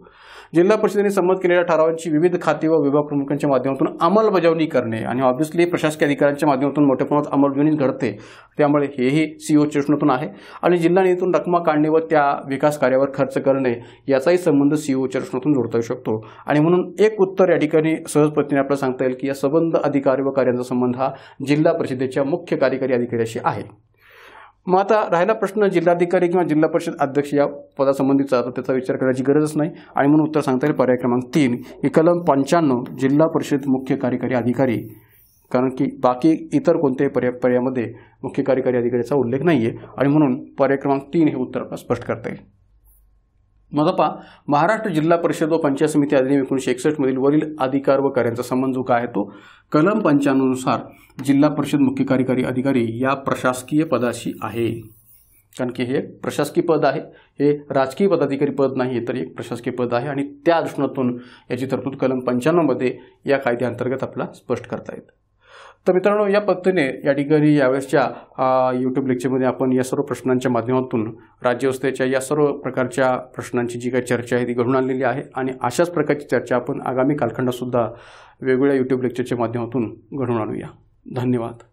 जिल्हा परिषदेने संमत केलेल्या ठरावांची विविध खाती व विभाग प्रमुखांच्या माध्यमातून अंमलबजावणी करणे आणि ऑब्व्हियसली प्रशासकीय अधिकाऱ्यांच्या माध्यमातून मोठ्या प्रमाणात अंमलबजावणी घडते त्यामुळे हेही सी ओ e आहे आणि जिल्हा निधीतून रकमा काढणे व त्या विकास कार्यावर खर्च करणे याचाही संबंध सी ओ e जोडता येऊ शकतो आणि म्हणून एक उत्तर या ठिकाणी सहजपतीने आपल्याला सांगता येईल की या संबंध अधिकारी व कार्यांचा संबंध हा जिल्हा परिषदेच्या मुख्य कार्यकारी अधिकाऱ्याशी आहे मग आता राहिला प्रश्न जिल्हाधिकारी किंवा जिल्हा परिषद अध्यक्ष या पदासंबंधीचा तर त्याचा विचार करायची गरजच नाही आणि म्हणून उत्तर सांगता येईल पर्याय क्रमांक तीन ही कलम पंच्याण्णव जिल्हा परिषद मुख्य कार्यकारी अधिकारी कारण की बाकी इतर कोणत्याही पर्या पर्यायामध्ये मुख्य कार्यकारी अधिकाऱ्याचा उल्लेख नाही आहे आणि म्हणून पर्याय क्रमांक तीन हे उत्तर स्पष्ट करता येईल मगपा महाराष्ट्र जिल्हा परिषद व पंचायत समिती अधिनियम एकोणीसशे एकसष्टमधील वरील अधिकार व कार्यांचा संबंध जो काय आहे तो कलम पंच्याण्णवनुसार जिल्हा परिषद मुख्य कार्यकारी अधिकारी या प्रशासकीय पदाशी आहे कारण की हे एक प्रशासकीय पद आहे हे राजकीय पदाधिकारी पद नाही तर एक प्रशासकीय पद आहे आणि त्या दृष्टीतून याची तरतूद कलम पंच्याण्णवमध्ये या कायद्याअंतर्गत आपला स्पष्ट करता येतं तर मित्रांनो या पद्धतीने या ठिकाणी यावेळेसच्या यूट्यूब लेक्चरमध्ये आपण या सर्व प्रश्नांच्या माध्यमातून राज्यव्यवस्थेच्या या सर्व प्रकारच्या प्रश्नांची जी काही चर्चा आहे ती घडून आणलेली आहे आणि अशाच प्रकारची चर्चा आपण आगामी कालखंडासुद्धा वेगवेगळ्या यूट्यूब लेक्चरच्या माध्यमातून घडवून आणूया धन्यवाद